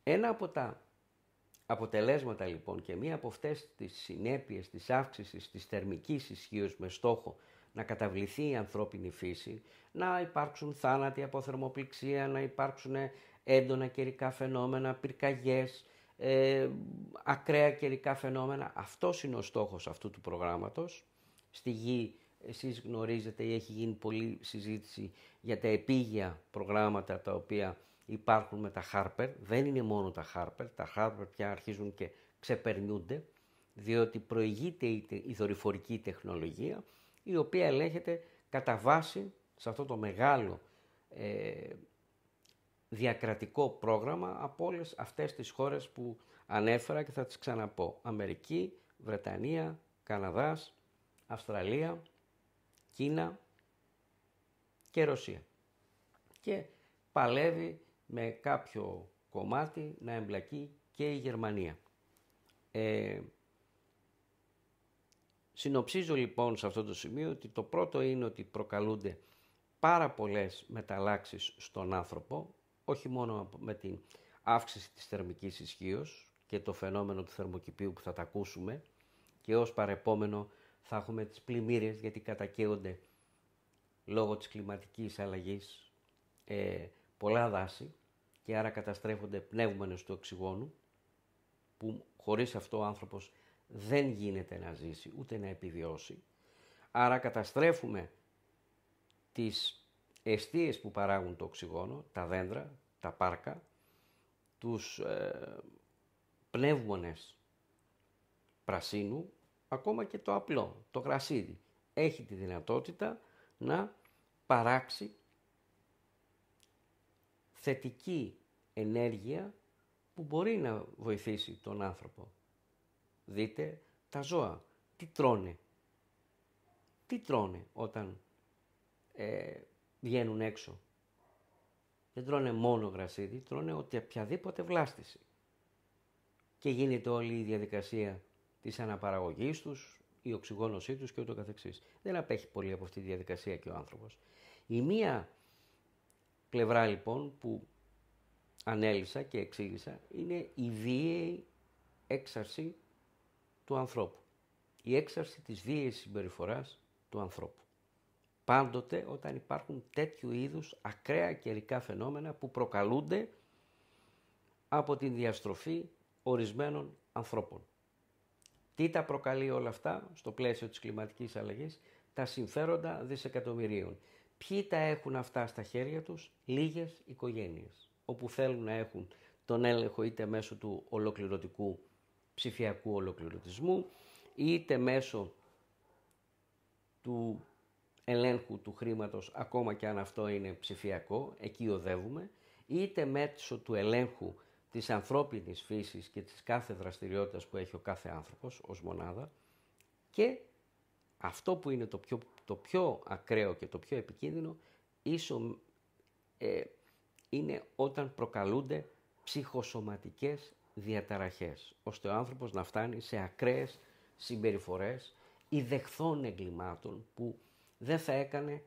[SPEAKER 1] Ένα από τα αποτελέσματα λοιπόν και μία από αυτές τις συνέπειες της αύξησης της θερμικής ισχύως με στόχο να καταβληθεί η ανθρώπινη φύση, να υπάρξουν θάνατοι από θερμοπληξία, να υπάρξουν έντονα καιρικά φαινόμενα, πυρκαγιές, ε, ακραία καιρικά φαινόμενα. Αυτός είναι ο στόχος αυτού του προγράμματος. Στη γη εσείς γνωρίζετε ή έχει γίνει πολλή συζήτηση για τα επίγεια προγράμματα τα οποία υπάρχουν με τα Harper. Δεν είναι μόνο τα Harper, τα Harper πια αρχίζουν και ξεπερνούνται, διότι προηγείται η δορυφορική τεχνολογία η οποία ελέγχεται κατά βάση σε αυτό το μεγάλο ε, διακρατικό πρόγραμμα από όλες αυτές τις χώρες που ανέφερα και θα τις ξαναπώ. Αμερική, Βρετανία, Καναδάς, Αυστραλία, Κίνα και Ρωσία. Και παλεύει με κάποιο κομμάτι να εμπλακεί και η Γερμανία. Ε, Συνοψίζω λοιπόν σε αυτό το σημείο ότι το πρώτο είναι ότι προκαλούνται πάρα πολλές μεταλλάξεις στον άνθρωπο, όχι μόνο με την αύξηση της θερμικής ισχύως και το φαινόμενο του θερμοκηπίου που θα τα ακούσουμε και ως παρεπόμενο θα έχουμε τις πλημμύρες γιατί κατακαίονται λόγω της κλιματικής αλλαγής ε, πολλά δάση και άρα καταστρέφονται πνεύμονες του οξυγόνου που χωρίς αυτό ο άνθρωπος δεν γίνεται να ζήσει ούτε να επιβιώσει. Άρα καταστρέφουμε τις εστίες που παράγουν το οξυγόνο, τα δέντρα, τα πάρκα, τους ε, πνεύμονες πρασίνου, ακόμα και το απλό, το κρασίδι. Έχει τη δυνατότητα να παράξει θετική ενέργεια που μπορεί να βοηθήσει τον άνθρωπο δείτε τα ζώα. Τι τρώνε. Τι τρώνε όταν ε, βγαίνουν έξω. Δεν τρώνε μόνο γρασίδι, τρώνε ότι οποιαδήποτε βλάστηση. Και γίνεται όλη η διαδικασία της αναπαραγωγής τους, η οξυγόνωσή τους και ούτω καθεξής. Δεν απέχει πολύ από αυτή τη διαδικασία και ο άνθρωπος. Η μία πλευρά λοιπόν που ανέλησα και εξήγησα είναι η βίαιη έξαρση του ανθρώπου. Η έξαρση της βίαιης συμπεριφοράς του ανθρώπου. Πάντοτε όταν υπάρχουν τέτοιου είδους ακραία καιρικά φαινόμενα που προκαλούνται από την διαστροφή ορισμένων ανθρώπων. Τι τα προκαλεί όλα αυτά στο πλαίσιο της κλιματικής αλλαγής, τα συμφέροντα δισεκατομμυρίων. Ποιοι τα έχουν αυτά στα χέρια τους, λίγες οικογένειες, όπου θέλουν να έχουν τον έλεγχο είτε μέσω του ολοκληρωτικού ψηφιακού ολοκληρωτισμού είτε μέσω του ελέγχου του χρήματος, ακόμα και αν αυτό είναι ψηφιακό, εκεί οδεύουμε, είτε μέσω του ελέγχου της ανθρώπινης φύσης και της κάθε δραστηριότητας που έχει ο κάθε άνθρωπος ως μονάδα και αυτό που είναι το πιο, το πιο ακραίο και το πιο επικίνδυνο ίσο, ε, είναι όταν προκαλούνται ψυχοσωματικές διαταραχές, ώστε ο άνθρωπος να φτάνει σε ακραίες συμπεριφορές ή δεχθών εγκλημάτων που δεν θα έκανε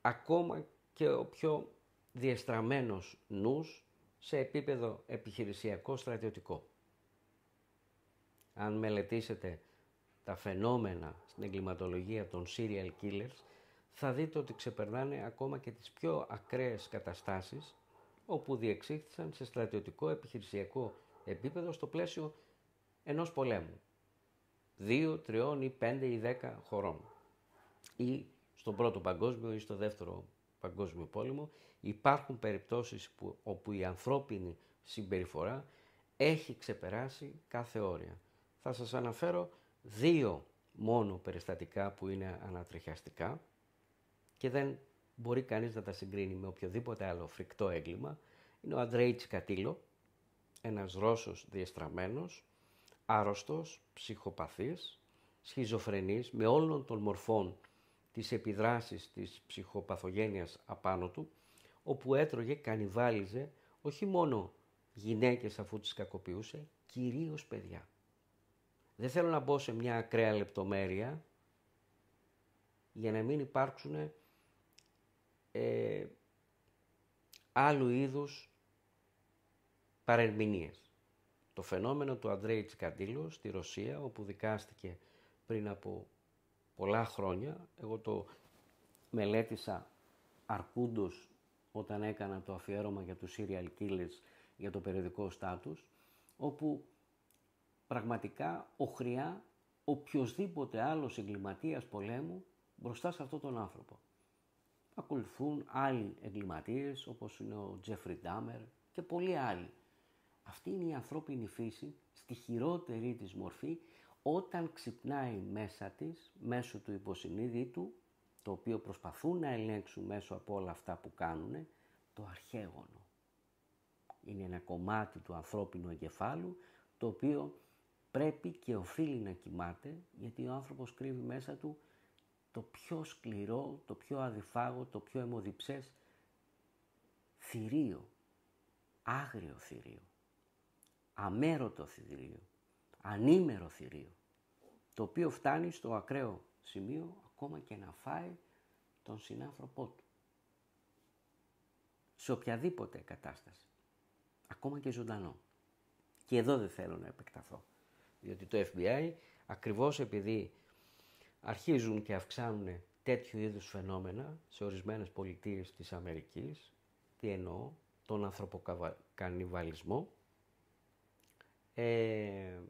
[SPEAKER 1] ακόμα και ο πιο διεστραμμένος νους σε επίπεδο επιχειρησιακό στρατιωτικό. Αν μελετήσετε τα φαινόμενα στην εγκληματολογία των serial killers, θα δείτε ότι ξεπερνάνε ακόμα και τις πιο ακραίες καταστάσεις όπου διεξήχθησαν σε στρατιωτικό επιχειρησιακό επίπεδο στο πλαίσιο ενός πολέμου. Δύο, τριών ή πέντε ή δέκα χωρών. Ή στον πρώτο παγκόσμιο ή στο δεύτερο παγκόσμιο πόλεμο υπάρχουν περιπτώσεις που, όπου η ανθρώπινη συμπεριφορά έχει πολεμο υπαρχουν περιπτωσεις κάθε όρια. Θα σας αναφέρω δύο μόνο περιστατικά που είναι ανατριχιαστικά και δεν μπορεί κανείς να τα συγκρίνει με οποιοδήποτε άλλο φρικτό έγκλημα. Είναι ο Αντρέιτς Κατήλο, ένας Ρώσος διεστραμμένος, άρρωστος, ψυχοπαθής, σχιζοφρενής, με όλων των μορφών της επιδράσεις της ψυχοπαθογένειας απάνω του, όπου έτρωγε, κανιβάλιζε, όχι μόνο γυναίκες αφού τις κακοποιούσε, κυρίως παιδιά. Δεν θέλω να μπω σε μια ακραία λεπτομέρεια για να μην υπάρξουν ε, άλλου είδους το φαινόμενο του Αντρέη Τσικαντήλου στη Ρωσία, όπου δικάστηκε πριν από πολλά χρόνια, εγώ το μελέτησα αρκούντος όταν έκανα το αφιέρωμα για τους serial killers για το περιοδικό στάτους, όπου πραγματικά οχριά οποιοδήποτε άλλος εγκληματίας πολέμου μπροστά σε αυτόν τον άνθρωπο. Ακολουθούν άλλοι εγκληματίες όπως είναι ο Τζέφρι Ντάμερ και πολλοί άλλοι αυτή είναι η ανθρώπινη φύση στη χειρότερη της μορφή όταν ξυπνάει μέσα της, μέσω του υποσυνείδητου, το οποίο προσπαθούν να ελέγξουν μέσω από όλα αυτά που κάνουν, το αρχαίγωνο. Είναι ένα κομμάτι του ανθρώπινου εγκεφάλου το οποίο πρέπει και οφείλει να κοιμάται γιατί ο άνθρωπος κρύβει μέσα του το πιο σκληρό, το πιο αδιφάγο, το πιο αιμοδιψές θηρίο, άγριο θηρίο αμέρωτο θηρίο, ανήμερο θηρίο, το οποίο φτάνει στο ακραίο σημείο ακόμα και να φάει τον συνάνθρωπό του. Σε οποιαδήποτε κατάσταση, ακόμα και ζωντανό. Και εδώ δεν θέλω να επεκταθώ, διότι το FBI ακριβώς επειδή αρχίζουν και αυξάνουν τέτοιου είδους φαινόμενα σε ορισμένες πολιτείες της Αμερικής, τι εννοώ, τον ανθρωποκανιβαλισμό, ε,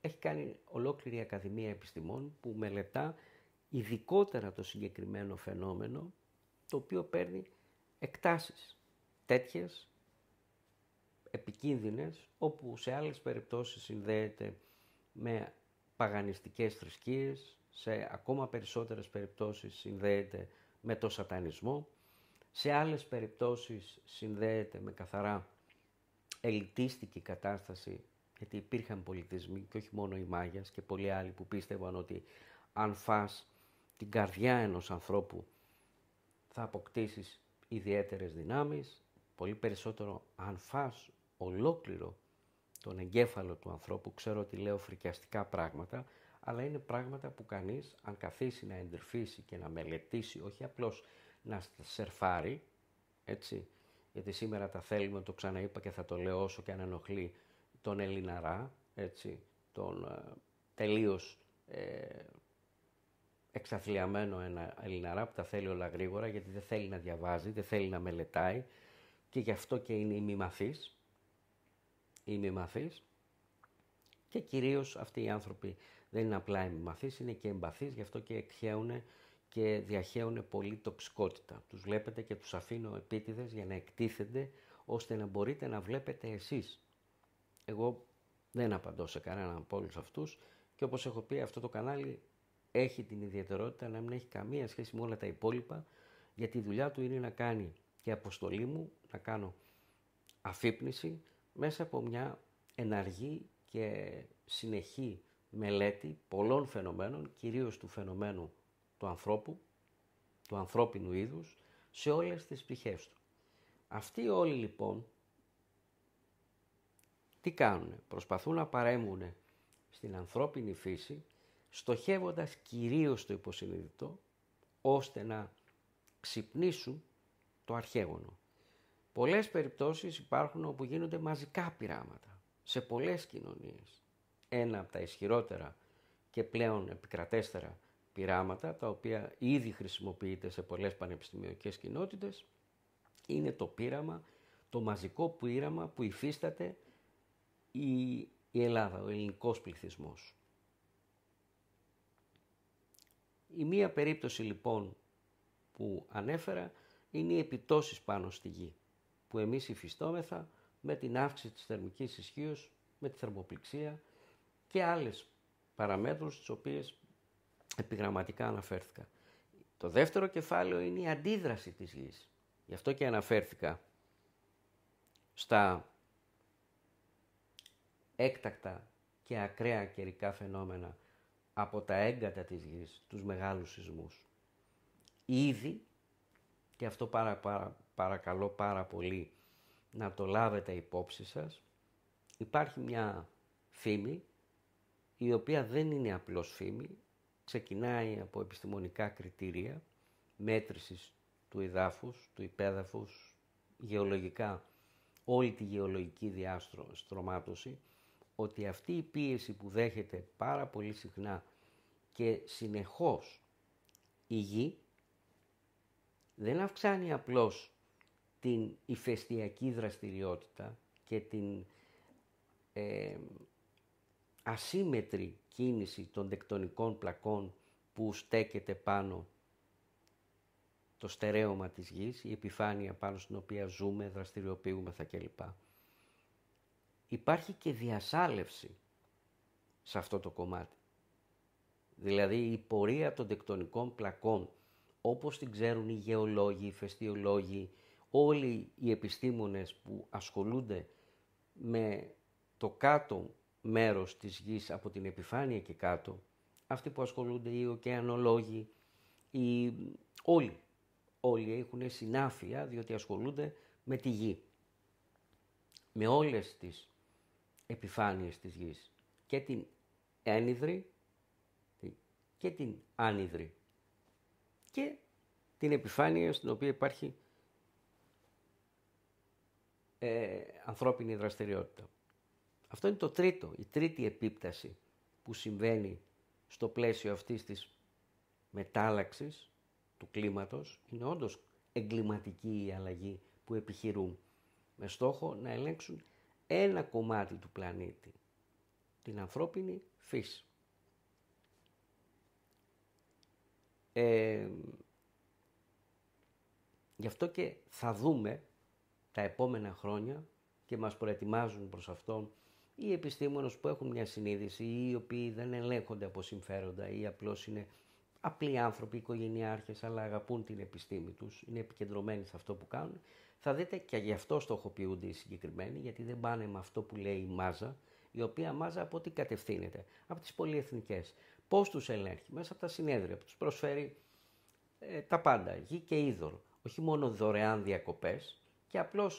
[SPEAKER 1] έχει κάνει ολόκληρη Ακαδημία Επιστημών που μελετά ειδικότερα το συγκεκριμένο φαινόμενο το οποίο παίρνει εκτάσεις τέτοιες επικίνδυνες όπου σε άλλες περιπτώσεις συνδέεται με παγανιστικές θρησκείες, σε ακόμα περισσότερες περιπτώσεις συνδέεται με το σατανισμό, σε άλλες περιπτώσεις συνδέεται με καθαρά ελιτίστικη κατάσταση, γιατί υπήρχαν πολιτισμοί και όχι μόνο οι μάγιας και πολλοί άλλοι που πίστευαν ότι αν φας την καρδιά ενός ανθρώπου θα αποκτήσεις ιδιαίτερες δυνάμεις, πολύ περισσότερο αν φας ολόκληρο τον εγκέφαλο του ανθρώπου, ξέρω ότι λέω φρικιαστικά πράγματα, αλλά είναι πράγματα που κανείς αν καθίσει να εντρυφήσει και να μελετήσει, όχι απλώς να σερφάρει, έτσι, γιατί σήμερα τα θέλουμε, το ξαναείπα και θα το λέω όσο και αν ενοχλεί, τον Ελληναρά, έτσι, τον ε, τελείως ε, εξαθλιαμένο ένα Ελληναρά που τα θέλει όλα γρήγορα γιατί δεν θέλει να διαβάζει, δεν θέλει να μελετάει και γι' αυτό και είναι ημιμαθής, ημιμαθής και κυρίως αυτοί οι άνθρωποι δεν είναι απλά ημιμαθείς, είναι και εμπαθείς, γι' αυτό και εκχαίουνε και διαχέουν πολύ τοξικότητα. Τους βλέπετε και τους αφήνω επίτηδες για να εκτίθενται ώστε να μπορείτε να βλέπετε εσείς. Εγώ δεν απαντώ σε κανέναν από όλους αυτούς και όπως έχω πει αυτό το κανάλι έχει την ιδιαιτερότητα να μην έχει καμία σχέση με όλα τα υπόλοιπα γιατί η δουλειά του είναι να κάνει και αποστολή μου να κάνω αφύπνιση μέσα από μια εναργή και συνεχή μελέτη πολλών φαινομένων, κυρίως του φαινομένου του ανθρώπου, του ανθρώπινου είδους, σε όλες τις πτυχές του. Αυτοί όλοι λοιπόν, τι κάνουν, προσπαθούν να παρέμβουν στην ανθρώπινη φύση, στοχεύοντας κυρίως το υποσυνείδητο, ώστε να ξυπνήσουν το αρχαίγωνο. Πολλές περιπτώσεις υπάρχουν όπου γίνονται μαζικά πειράματα, σε πολλές κοινωνίες. Ένα από τα ισχυρότερα και πλέον επικρατέστερα πειράματα, τα οποία ήδη χρησιμοποιείται σε πολλές πανεπιστημιακές κοινότητες, είναι το πείραμα, το μαζικό πείραμα που υφίσταται η, Ελλάδα, ο ελληνικός πληθυσμός. Η μία περίπτωση λοιπόν που ανέφερα είναι οι επιτόσεις πάνω στη γη, που εμείς υφιστόμεθα με την αύξηση της θερμικής ισχύως, με τη θερμοπληξία και άλλες παραμέτρους τις οποίες επιγραμματικά αναφέρθηκα. Το δεύτερο κεφάλαιο είναι η αντίδραση της γης. Γι' αυτό και αναφέρθηκα στα έκτακτα και ακραία καιρικά φαινόμενα από τα έγκατα της γης, τους μεγάλους σεισμούς. Ήδη, και αυτό παρα, παρα, παρακαλώ πάρα πολύ να το λάβετε υπόψη σας, υπάρχει μια φήμη η οποία δεν είναι απλώς φήμη, ξεκινάει από επιστημονικά κριτήρια μέτρησης του υδάφους, του υπέδαφους, γεωλογικά όλη τη γεωλογική διάστρωμάτωση, ότι αυτή η πίεση που δέχεται πάρα πολύ συχνά και συνεχώς η γη δεν αυξάνει απλώς την ηφαιστειακή δραστηριότητα και την ε, ασύμετρη κίνηση των τεκτονικών πλακών που στέκεται πάνω το στερέωμα της γης, η επιφάνεια πάνω στην οποία ζούμε, δραστηριοποιούμεθα κλπ. Υπάρχει και διασάλευση σε αυτό το κομμάτι. Δηλαδή η πορεία των τεκτονικών πλακών, όπως την ξέρουν οι γεωλόγοι, οι φεστιολόγοι, όλοι οι επιστήμονες που ασχολούνται με το κάτω μέρος της γης από την επιφάνεια και κάτω, αυτοί που ασχολούνται οι ωκεανολόγοι, οι... όλοι, όλοι έχουν συνάφεια διότι ασχολούνται με τη γη. Με όλες τις επιφάνειες της γης και την ένιδρη και την άνιδρη και την επιφάνεια στην οποία υπάρχει ε, ανθρώπινη δραστηριότητα. Αυτό είναι το τρίτο, η τρίτη επίπταση που συμβαίνει στο πλαίσιο αυτής της μετάλλαξης του κλίματος. Είναι όντως εγκληματική η αλλαγή που επιχειρούν με στόχο να ελέγξουν ένα κομμάτι του πλανήτη, την ανθρώπινη φύση. Ε, γι' αυτό και θα δούμε τα επόμενα χρόνια και μας προετοιμάζουν προς αυτόν οι επιστήμονες που έχουν μια συνείδηση ή οι οποίοι δεν ελέγχονται από συμφέροντα ή απλώς είναι απλοί άνθρωποι, οικογενειάρχες, αλλά αγαπούν την επιστήμη τους. είναι επικεντρωμένοι σε αυτό που κάνουν, θα δείτε και γι' αυτό στοχοποιούνται οι συγκεκριμένοι, γιατί δεν πάνε με αυτό που λέει η μάζα, η οποία μάζα από τι κατευθύνεται, από τις πολυεθνικές. πώς τους ελέγχει, μέσα από τα συνέδρια που τους προσφέρει ε, τα πάντα, γη και είδωρο, όχι μόνο δωρεάν διακοπές και απλώς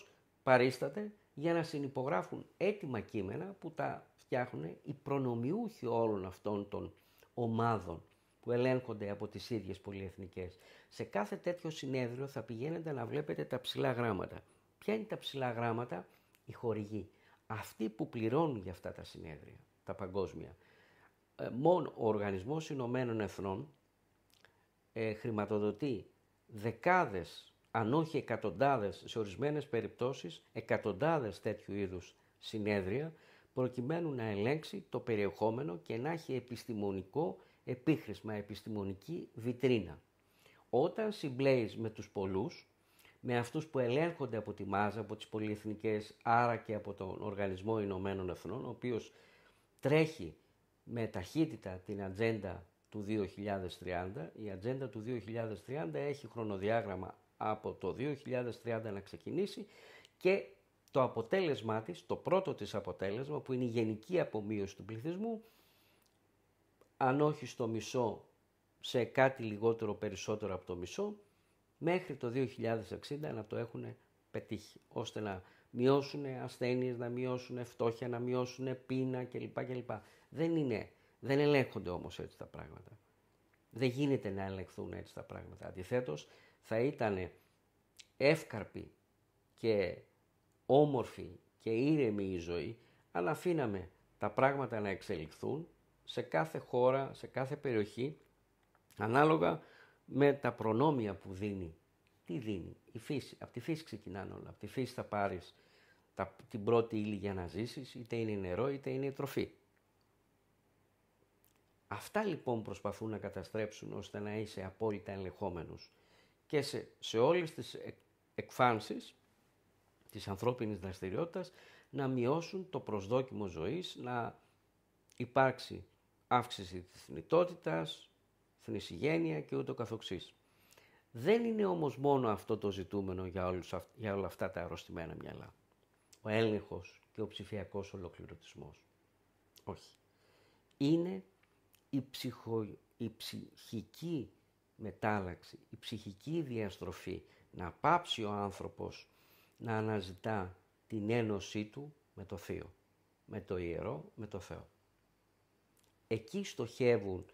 [SPEAKER 1] παρίσταται για να συνυπογράφουν έτοιμα κείμενα που τα φτιάχνουν οι προνομιούχοι όλων αυτών των ομάδων που ελέγχονται από τις ίδιες πολυεθνικές. Σε κάθε τέτοιο συνέδριο θα πηγαίνετε να βλέπετε τα ψηλά γράμματα. Ποια είναι τα ψηλά γράμματα? Οι χορηγοί. Αυτοί που πληρώνουν για αυτά τα συνέδρια, τα παγκόσμια. Ε, μόνο ο Οργανισμός Ηνωμένων Εθνών ε, χρηματοδοτεί δεκάδες αν όχι εκατοντάδες, σε ορισμένες περιπτώσεις, εκατοντάδες τέτοιου είδους συνέδρια, προκειμένου να ελέγξει το περιεχόμενο και να έχει επιστημονικό επίχρησμα, επιστημονική βιτρίνα. Όταν συμπλέεις με τους πολλούς, με αυτούς που ελέγχονται από τη μάζα, από τις πολυεθνικές, άρα και από τον Οργανισμό Ηνωμένων Εθνών, ο οποίος τρέχει με ταχύτητα την ατζέντα του 2030. Η ατζέντα του 2030 έχει χρονοδιάγραμμα από το 2030 να ξεκινήσει και το αποτέλεσμά της, το πρώτο της αποτέλεσμα που είναι η γενική απομείωση του πληθυσμού, αν όχι στο μισό, σε κάτι λιγότερο περισσότερο από το μισό, μέχρι το 2060 να το έχουν πετύχει, ώστε να μειώσουν ασθένειες, να μειώσουν φτώχεια, να μειώσουν πείνα κλπ. κλπ. Δεν είναι, δεν ελέγχονται όμως έτσι τα πράγματα. Δεν γίνεται να ελεγχθούν έτσι τα πράγματα. Αντιθέτως, θα ήταν εύκαρπη και όμορφη και ήρεμη η ζωή αλλά αφήναμε τα πράγματα να εξελιχθούν σε κάθε χώρα, σε κάθε περιοχή ανάλογα με τα προνόμια που δίνει. Τι δίνει η φύση. Από τη φύση ξεκινάνε όλα. Από τη φύση θα πάρεις τα, την πρώτη ύλη για να ζήσεις, είτε είναι νερό είτε είναι τροφή. Αυτά λοιπόν προσπαθούν να καταστρέψουν ώστε να είσαι απόλυτα ελεγχόμενος και σε, σε όλες τις εκφάνσεις της ανθρώπινης δραστηριότητας να μειώσουν το προσδόκιμο ζωής, να υπάρξει αύξηση της θνητότητας, θνησιγένεια και ούτω καθοξής. Δεν είναι όμως μόνο αυτό το ζητούμενο για, όλα αυτά τα αρρωστημένα μυαλά. Ο έλεγχος και ο ψηφιακός ολοκληρωτισμός. Όχι. Είναι η, ψυχο, η ψυχική μετάλλαξη, η ψυχική διαστροφή, να πάψει ο άνθρωπος να αναζητά την ένωσή του με το Θείο, με το Ιερό, με το Θεό. Εκεί στοχεύουν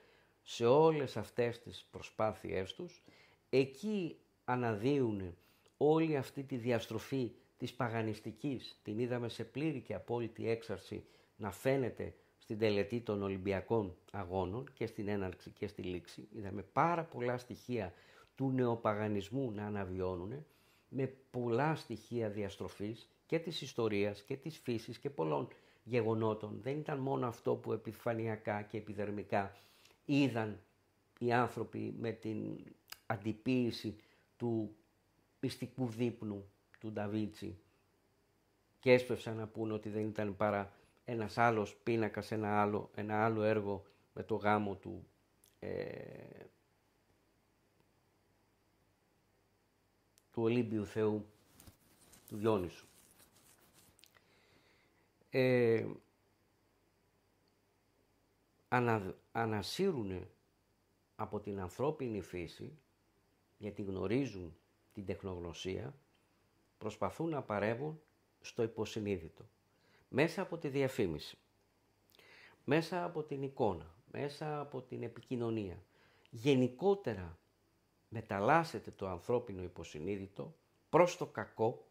[SPEAKER 1] σε όλες αυτές τις προσπάθειές τους, εκεί αναδύουν όλη αυτή τη διαστροφή της παγανιστικής, την είδαμε σε πλήρη και απόλυτη έξαρση να φαίνεται στην τελετή των Ολυμπιακών Αγώνων και στην έναρξη και στη λήξη. Είδαμε πάρα πολλά στοιχεία του νεοπαγανισμού να αναβιώνουν με πολλά στοιχεία διαστροφής και της ιστορίας και της φύσης και πολλών γεγονότων. Δεν ήταν μόνο αυτό που επιφανειακά και επιδερμικά είδαν οι άνθρωποι με την αντιποίηση του πιστικού δείπνου του Νταβίτσι και έσπευσαν να πούνε ότι δεν ήταν παρά ένας άλλος πίνακας, ένα άλλο, ένα άλλο έργο με το γάμο του ε, του Ολύμπιου Θεού του Διόνυσου. Ε, ανασύρουν από την ανθρώπινη φύση γιατί γνωρίζουν την τεχνογνωσία προσπαθούν να παρεύουν στο υποσυνείδητο μέσα από τη διαφήμιση, μέσα από την εικόνα, μέσα από την επικοινωνία. Γενικότερα μεταλλάσσεται το ανθρώπινο υποσυνείδητο προς το κακό,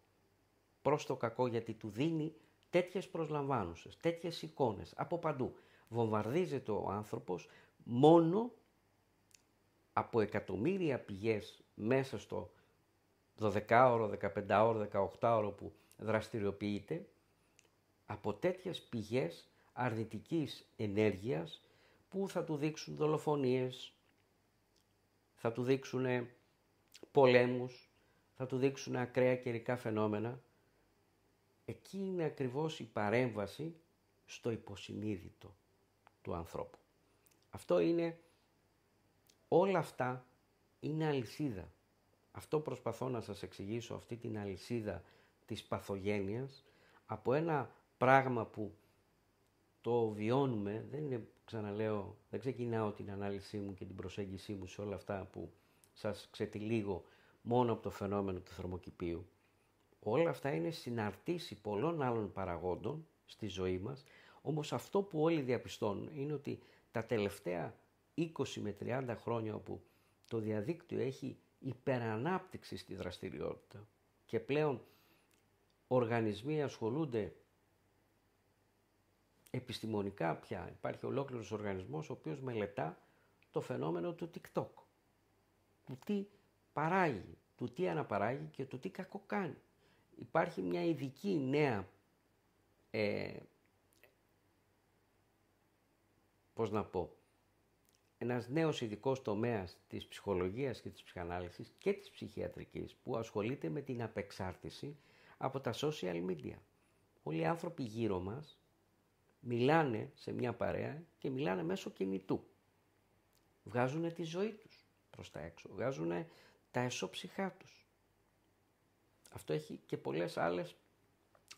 [SPEAKER 1] προς το κακό γιατί του δίνει τέτοιες προσλαμβάνουσες, τέτοιες εικόνες από παντού. Βομβαρδίζεται ο άνθρωπος μόνο από εκατομμύρια πηγές μέσα στο 12ωρο, 15ωρο, 18ωρο που δραστηριοποιείται από τέτοιες πηγές αρνητικής ενέργειας που θα του δείξουν δολοφονίες, θα του δείξουν πολέμους, θα του δείξουν ακραία καιρικά φαινόμενα. Εκεί είναι ακριβώς η παρέμβαση στο υποσυνείδητο του ανθρώπου. Αυτό είναι, όλα αυτά είναι αλυσίδα. Αυτό προσπαθώ να σας εξηγήσω, αυτή την αλυσίδα της παθογένειας, από ένα πράγμα που το βιώνουμε, δεν είναι, ξαναλέω, δεν ξεκινάω την ανάλυση μου και την προσέγγιση μου σε όλα αυτά που σας ξετυλίγω μόνο από το φαινόμενο του θερμοκηπίου. Όλα αυτά είναι συναρτήσει πολλών άλλων παραγόντων στη ζωή μας, όμως αυτό που όλοι διαπιστώνουν είναι ότι τα τελευταία 20 με 30 χρόνια όπου το διαδίκτυο έχει υπερανάπτυξη στη δραστηριότητα και πλέον οργανισμοί ασχολούνται επιστημονικά πια υπάρχει ολόκληρος οργανισμός ο οποίος μελετά το φαινόμενο του TikTok. Του τι παράγει, του τι αναπαράγει και του τι κακό κάνει. Υπάρχει μια ειδική νέα, ε, πώς να πω, ένας νέος ειδικός τομέας της ψυχολογίας και της ψυχανάλυσης και της ψυχιατρικής που ασχολείται με την απεξάρτηση από τα social media. Όλοι οι άνθρωποι γύρω μας μιλάνε σε μια παρέα και μιλάνε μέσω κινητού. Βγάζουν τη ζωή τους προς τα έξω, βγάζουν τα εσωψυχά τους. Αυτό έχει και πολλές άλλες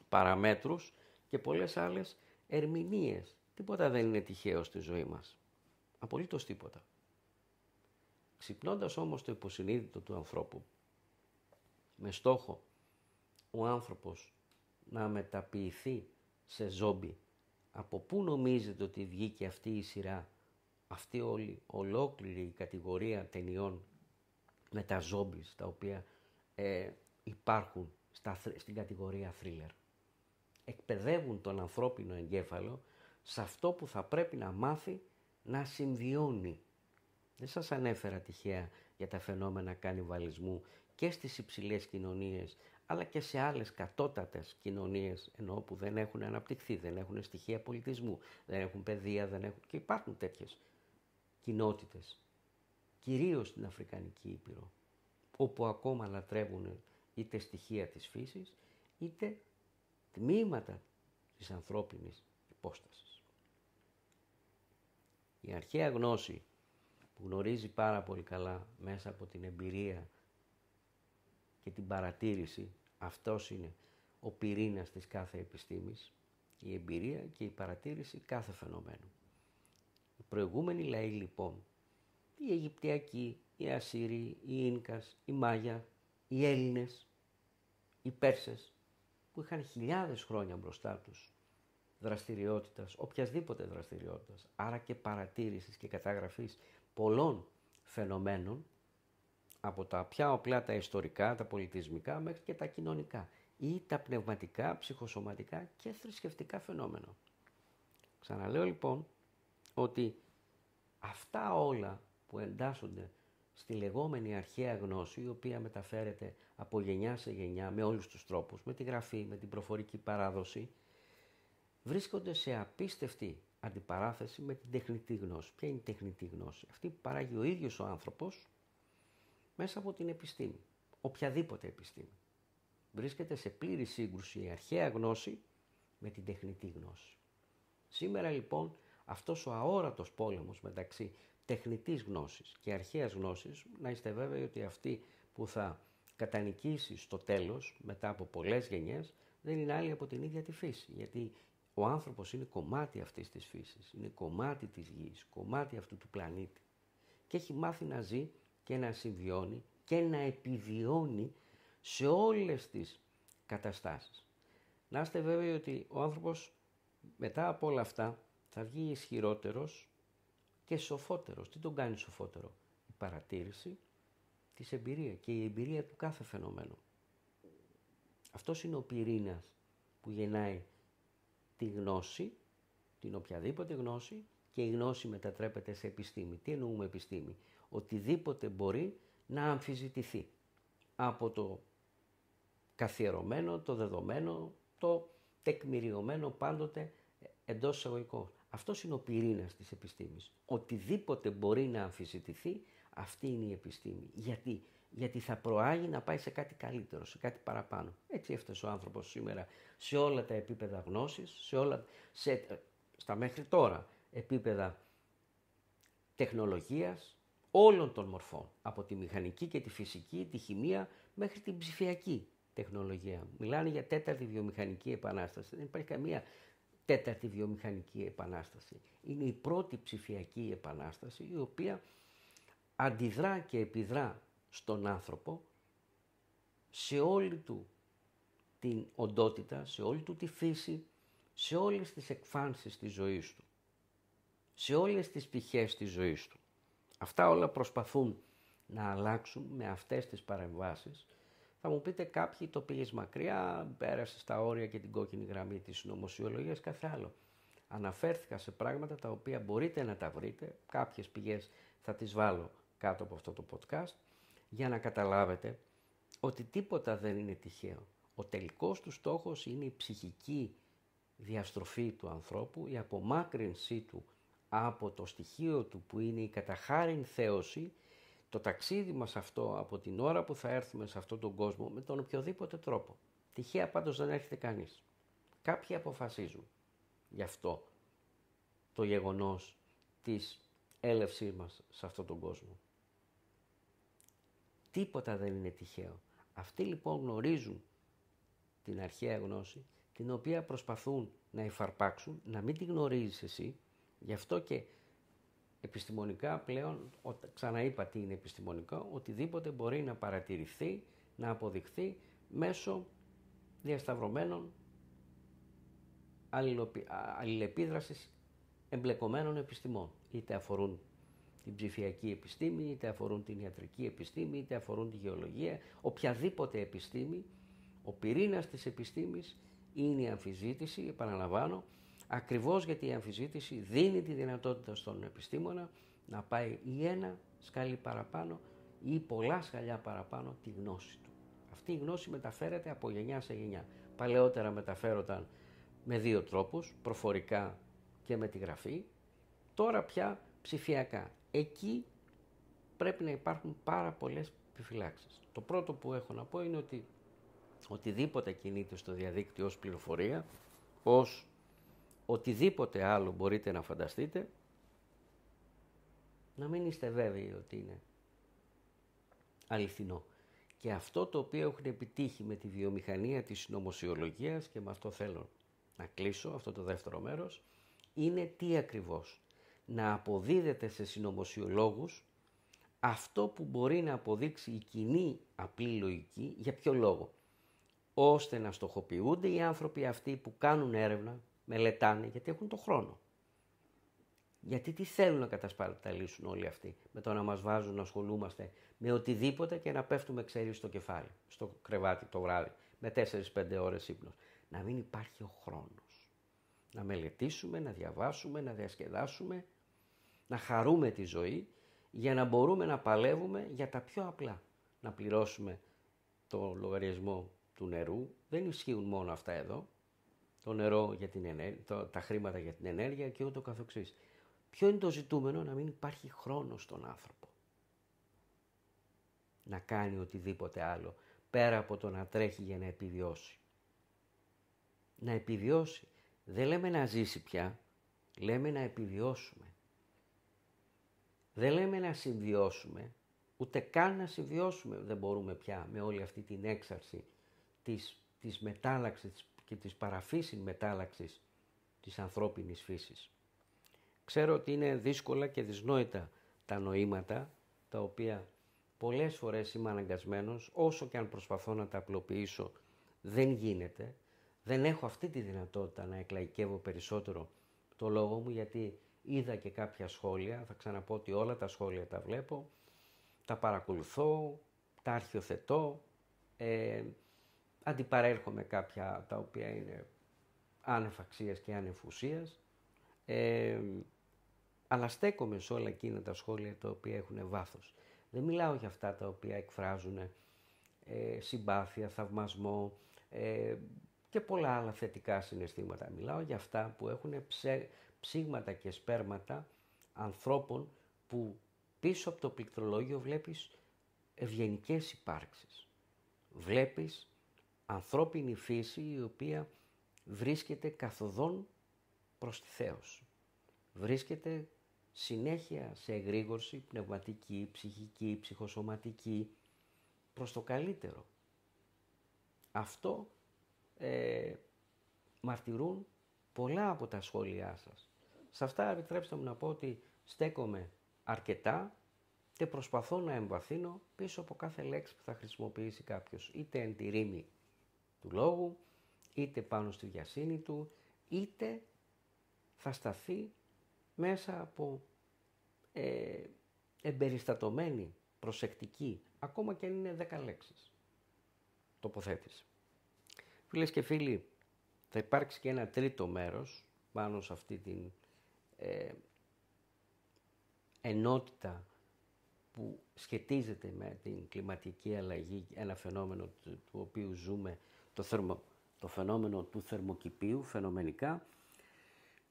[SPEAKER 1] παραμέτρους και πολλές άλλες ερμηνείες. Τίποτα δεν είναι τυχαίο στη ζωή μας. Απολύτως τίποτα. Ξυπνώντας όμως το υποσυνείδητο του ανθρώπου με στόχο ο άνθρωπος να μεταποιηθεί σε ζόμπι από πού νομίζετε ότι βγήκε αυτή η σειρά, αυτή όλη ολόκληρη η κατηγορία ταινιών με τα ζόμπις τα οποία ε, υπάρχουν στην κατηγορία thriller. Εκπαιδεύουν τον ανθρώπινο εγκέφαλο σε αυτό που θα πρέπει να μάθει να συμβιώνει. Δεν σας ανέφερα τυχαία για τα φαινόμενα κανιβαλισμού και στις υψηλές κοινωνίες αλλά και σε άλλες κατώτατες κοινωνίες, ενώ που δεν έχουν αναπτυχθεί, δεν έχουν στοιχεία πολιτισμού, δεν έχουν παιδεία, δεν έχουν... και υπάρχουν τέτοιες κοινότητες, κυρίως στην Αφρικανική Ήπειρο, όπου ακόμα λατρεύουν είτε στοιχεία της φύσης, είτε τμήματα της ανθρώπινης υπόστασης. Η αρχαία γνώση που γνωρίζει πάρα πολύ καλά μέσα από την εμπειρία και την παρατήρηση. Αυτός είναι ο πυρήνας της κάθε επιστήμης, η εμπειρία και η παρατήρηση κάθε φαινομένου. Οι προηγούμενοι λαοί λοιπόν, οι Αιγυπτιακοί, οι Ασσύριοι, οι Ίνκας, οι Μάγια, οι Έλληνες, οι Πέρσες, που είχαν χιλιάδες χρόνια μπροστά τους δραστηριότητας, οποιασδήποτε δραστηριότητας, άρα και παρατήρησης και καταγραφής πολλών φαινομένων, από τα πια οπλά τα ιστορικά, τα πολιτισμικά μέχρι και τα κοινωνικά ή τα πνευματικά, ψυχοσωματικά και θρησκευτικά φαινόμενα. Ξαναλέω λοιπόν ότι αυτά όλα που εντάσσονται στη λεγόμενη αρχαία γνώση, η οποία μεταφέρεται από γενιά σε γενιά με όλους τους τρόπους, με τη γραφή, με την προφορική παράδοση, βρίσκονται σε απίστευτη αντιπαράθεση με την τεχνητή γνώση. Ποια είναι η τεχνητή γνώση, αυτή που παράγει ο ίδιος ο άνθρωπος μέσα από την επιστήμη, οποιαδήποτε επιστήμη. Βρίσκεται σε πλήρη σύγκρουση η αρχαία γνώση με την τεχνητή γνώση. Σήμερα λοιπόν αυτός ο αόρατος πόλεμος μεταξύ τεχνητής γνώσης και αρχαίας γνώσης, να είστε βέβαιοι ότι αυτή που θα κατανικήσει στο τέλος μετά από πολλές γενιές δεν είναι άλλη από την ίδια τη φύση, γιατί ο άνθρωπος είναι κομμάτι αυτής της φύσης, είναι κομμάτι της γης, κομμάτι αυτού του πλανήτη και έχει μάθει να ζει και να συμβιώνει και να επιβιώνει σε όλες τις καταστάσεις. Να είστε βέβαιοι ότι ο άνθρωπος μετά από όλα αυτά θα βγει ισχυρότερος και σοφότερος. Τι τον κάνει σοφότερο. Η παρατήρηση της εμπειρίας και η εμπειρία του κάθε φαινομένου. Αυτός είναι ο πυρήνας που γεννάει τη γνώση, την οποιαδήποτε γνώση και η γνώση μετατρέπεται σε επιστήμη. Τι εννοούμε επιστήμη οτιδήποτε μπορεί να αμφισβητηθεί από το καθιερωμένο, το δεδομένο, το τεκμηριωμένο πάντοτε εντός εισαγωγικών. Αυτός είναι ο πυρήνας της επιστήμης. Οτιδήποτε μπορεί να αμφισβητηθεί, αυτή είναι η επιστήμη. Γιατί, Γιατί θα προάγει να πάει σε κάτι καλύτερο, σε κάτι παραπάνω. Έτσι έφτασε ο άνθρωπος σήμερα σε όλα τα επίπεδα γνώσης, σε σε, ε, στα μέχρι τώρα επίπεδα τεχνολογίας, όλων των μορφών, από τη μηχανική και τη φυσική, τη χημεία μέχρι την ψηφιακή τεχνολογία. Μιλάνε για τέταρτη βιομηχανική επανάσταση. Δεν υπάρχει καμία τέταρτη βιομηχανική επανάσταση. Είναι η πρώτη ψηφιακή επανάσταση η οποία αντιδρά και επιδρά στον άνθρωπο σε όλη του την οντότητα, σε όλη του τη φύση, σε όλες τις εκφάνσεις της ζωής του, σε όλες τις πτυχές της ζωής του. Αυτά όλα προσπαθούν να αλλάξουν με αυτές τις παρεμβάσεις. Θα μου πείτε κάποιοι το πήγες μακριά, πέρασες στα όρια και την κόκκινη γραμμή της νομοσιολογίας, κάθε άλλο. Αναφέρθηκα σε πράγματα τα οποία μπορείτε να τα βρείτε, κάποιες πηγές θα τις βάλω κάτω από αυτό το podcast, για να καταλάβετε ότι τίποτα δεν είναι τυχαίο. Ο τελικός του στόχος είναι η ψυχική διαστροφή του ανθρώπου, η απομάκρυνσή του από το στοιχείο του που είναι η καταχάριν θέωση, το ταξίδι μας αυτό από την ώρα που θα έρθουμε σε αυτόν τον κόσμο με τον οποιοδήποτε τρόπο. Τυχαία πάντως δεν έρχεται κανείς. Κάποιοι αποφασίζουν γι' αυτό το γεγονός της έλευσής μας σε αυτόν τον κόσμο. Τίποτα δεν είναι τυχαίο. Αυτοί λοιπόν γνωρίζουν την αρχαία γνώση, την οποία προσπαθούν να υφαρπάξουν, να μην τη γνωρίζεις εσύ, Γι' αυτό και επιστημονικά πλέον, ξαναείπα τι είναι επιστημονικό, οτιδήποτε μπορεί να παρατηρηθεί, να αποδειχθεί μέσω διασταυρωμένων αλληλεπίδρασης εμπλεκομένων επιστημών. Είτε αφορούν την ψηφιακή επιστήμη, είτε αφορούν την ιατρική επιστήμη, είτε αφορούν τη γεωλογία, οποιαδήποτε επιστήμη, ο πυρήνας της επιστήμης είναι η αμφιζήτηση, επαναλαμβάνω, Ακριβώς γιατί η αμφισβήτηση δίνει τη δυνατότητα στον επιστήμονα να πάει ή ένα σκάλι παραπάνω ή πολλά σκαλιά παραπάνω τη γνώση του. Αυτή η γνώση μεταφέρεται από γενιά σε γενιά. Παλαιότερα μεταφέρονταν με δύο τρόπους, προφορικά και με τη γραφή, τώρα πια ψηφιακά. Εκεί πρέπει να υπάρχουν πάρα πολλές επιφυλάξεις. Το πρώτο που έχω να πω είναι ότι οτιδήποτε κινείται στο διαδίκτυο ως πληροφορία, ως οτιδήποτε άλλο μπορείτε να φανταστείτε, να μην είστε βέβαιοι ότι είναι αληθινό. Και αυτό το οποίο έχουν επιτύχει με τη βιομηχανία της νομοσιολογίας και με αυτό θέλω να κλείσω αυτό το δεύτερο μέρος, είναι τι ακριβώς. Να αποδίδεται σε συνωμοσιολόγους αυτό που μπορεί να αποδείξει η κοινή απλή λογική, για ποιο λόγο. Ώστε να στοχοποιούνται οι άνθρωποι αυτοί που κάνουν έρευνα, μελετάνε γιατί έχουν το χρόνο. Γιατί τι θέλουν να κατασπαταλήσουν όλοι αυτοί με το να μας βάζουν να ασχολούμαστε με οτιδήποτε και να πέφτουμε ξέρεις στο κεφάλι, στο κρεβάτι το βράδυ, με 4-5 ώρες ύπνος. Να μην υπάρχει ο χρόνος. Να μελετήσουμε, να διαβάσουμε, να διασκεδάσουμε, να χαρούμε τη ζωή για να μπορούμε να παλεύουμε για τα πιο απλά. Να πληρώσουμε το λογαριασμό του νερού, δεν ισχύουν μόνο αυτά εδώ, το νερό για την ενέργεια, τα χρήματα για την ενέργεια και ούτω καθεξής. Ποιο είναι το ζητούμενο να μην υπάρχει χρόνος στον άνθρωπο να κάνει οτιδήποτε άλλο πέρα από το να τρέχει για να επιβιώσει. Να επιβιώσει. Δεν λέμε να ζήσει πια, λέμε να επιβιώσουμε. Δεν λέμε να συμβιώσουμε, ούτε καν να συμβιώσουμε δεν μπορούμε πια με όλη αυτή την έξαρση της, της μετάλλαξης, της και της παραφύσιν μετάλλαξης της ανθρώπινης φύσης. Ξέρω ότι είναι δύσκολα και δυσνόητα τα νοήματα, τα οποία πολλές φορές είμαι αναγκασμένος, όσο και αν προσπαθώ να τα απλοποιήσω, δεν γίνεται. Δεν έχω αυτή τη δυνατότητα να εκλαϊκεύω περισσότερο το λόγο μου, γιατί είδα και κάποια σχόλια, θα ξαναπώ ότι όλα τα σχόλια τα βλέπω, τα παρακολουθώ, τα αρχιοθετώ, ε, Αντιπαρέρχομαι κάποια τα οποία είναι ανεφαξίας και ανεφουσίας αλλά στέκομαι σε όλα εκείνα τα σχόλια τα οποία έχουν βάθος. Δεν μιλάω για αυτά τα οποία εκφράζουν ε, συμπάθεια, θαυμασμό ε, και πολλά άλλα θετικά συναισθήματα. Μιλάω για αυτά που έχουν ψε, ψήγματα και σπέρματα ανθρώπων που πίσω από το πληκτρολόγιο βλέπεις ευγενικές υπάρξεις. Βλέπεις ανθρώπινη φύση η οποία βρίσκεται καθοδόν προς τη Θεός. Βρίσκεται συνέχεια σε εγρήγορση πνευματική, ψυχική, ψυχοσωματική προς το καλύτερο. Αυτό ε, μαρτυρούν πολλά από τα σχόλιά σας. Σε αυτά επιτρέψτε μου να πω ότι στέκομαι αρκετά και προσπαθώ να εμβαθύνω πίσω από κάθε λέξη που θα χρησιμοποιήσει κάποιος, είτε εν τη ρήμη του λόγου, είτε πάνω στη βιασύνη του, είτε θα σταθεί μέσα από ε, εμπεριστατωμένη, προσεκτική, ακόμα και αν είναι δέκα λέξεις, τοποθέτηση. Φίλες και φίλοι, θα υπάρξει και ένα τρίτο μέρος πάνω σε αυτή την ε, ενότητα που σχετίζεται με την κλιματική αλλαγή, ένα φαινόμενο του, του οποίου ζούμε το, φαινόμενο του θερμοκηπίου φαινομενικά,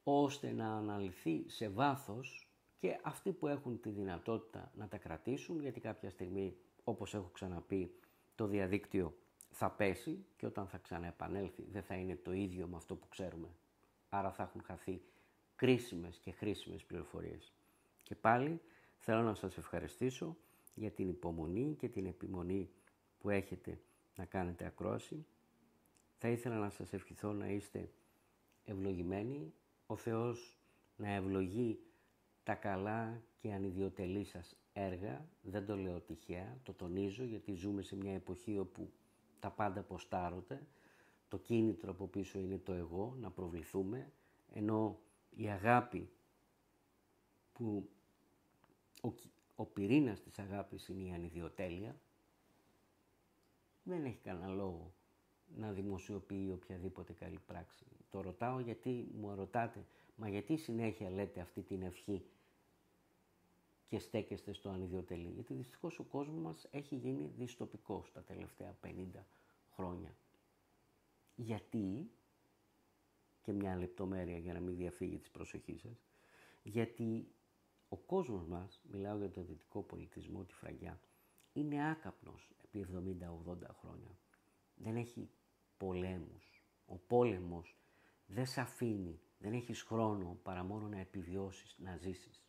[SPEAKER 1] ώστε να αναλυθεί σε βάθος και αυτοί που έχουν τη δυνατότητα να τα κρατήσουν, γιατί κάποια στιγμή, όπως έχω ξαναπεί, το διαδίκτυο θα πέσει και όταν θα ξαναεπανέλθει δεν θα είναι το ίδιο με αυτό που ξέρουμε. Άρα θα έχουν χαθεί κρίσιμες και χρήσιμες πληροφορίες. Και πάλι θέλω να σας ευχαριστήσω για την υπομονή και την επιμονή που έχετε να κάνετε ακρόαση. Θα ήθελα να σας ευχηθώ να είστε ευλογημένοι, ο Θεός να ευλογεί τα καλά και ανιδιοτελή σας έργα, δεν το λέω τυχαία, το τονίζω γιατί ζούμε σε μια εποχή όπου τα πάντα ποστάρονται, το κίνητρο από πίσω είναι το εγώ, να προβληθούμε, ενώ η αγάπη που ο, ο πυρήνας της αγάπης είναι η ανιδιοτέλεια, δεν έχει κανένα λόγο να δημοσιοποιεί οποιαδήποτε καλή πράξη. Το ρωτάω γιατί μου ρωτάτε, μα γιατί συνέχεια λέτε αυτή την ευχή και στέκεστε στο ανιδιοτελή. Γιατί δυστυχώς ο κόσμος μας έχει γίνει δυστοπικός τα τελευταία 50 χρόνια. Γιατί, και μια λεπτομέρεια για να μην διαφύγει της προσοχής σας, γιατί ο κόσμος μας, μιλάω για τον δυτικό πολιτισμό, τη φραγκιά, είναι άκαπνος επί 70-80 χρόνια. Δεν έχει πολέμους. Ο πόλεμος δεν σε αφήνει, δεν έχεις χρόνο παρά μόνο να επιβιώσεις, να ζήσεις.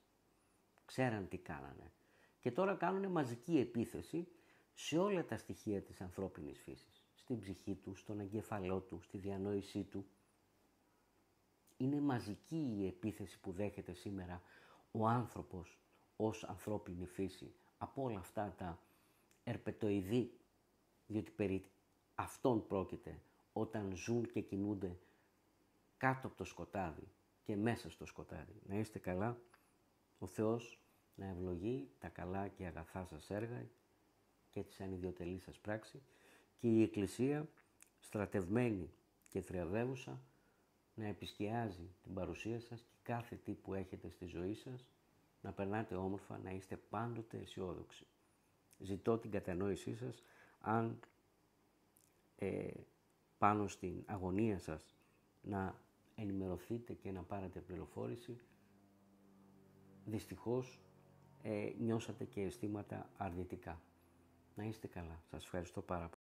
[SPEAKER 1] Ξέραν τι κάνανε. Και τώρα κάνουν μαζική επίθεση σε όλα τα στοιχεία της ανθρώπινης φύσης. Στην ψυχή του, στον εγκέφαλό του, στη διανόησή του. Είναι μαζική η επίθεση που δέχεται σήμερα ο άνθρωπος ως ανθρώπινη φύση από όλα αυτά τα ερπετοειδή, διότι περί αυτόν πρόκειται όταν ζουν και κινούνται κάτω από το σκοτάδι και μέσα στο σκοτάδι. Να είστε καλά, ο Θεός να ευλογεί τα καλά και αγαθά σας έργα και τις ανιδιοτελείς σας πράξη και η Εκκλησία στρατευμένη και θριαβεύουσα να επισκιάζει την παρουσία σας και κάθε τι που έχετε στη ζωή σας, να περνάτε όμορφα, να είστε πάντοτε αισιόδοξοι. Ζητώ την κατανόησή σας αν ε, πάνω στην αγωνία σας να ενημερωθείτε και να πάρετε πληροφόρηση, δυστυχώς ε, νιώσατε και αισθήματα αρνητικά. Να είστε καλά. Σας ευχαριστώ πάρα πολύ.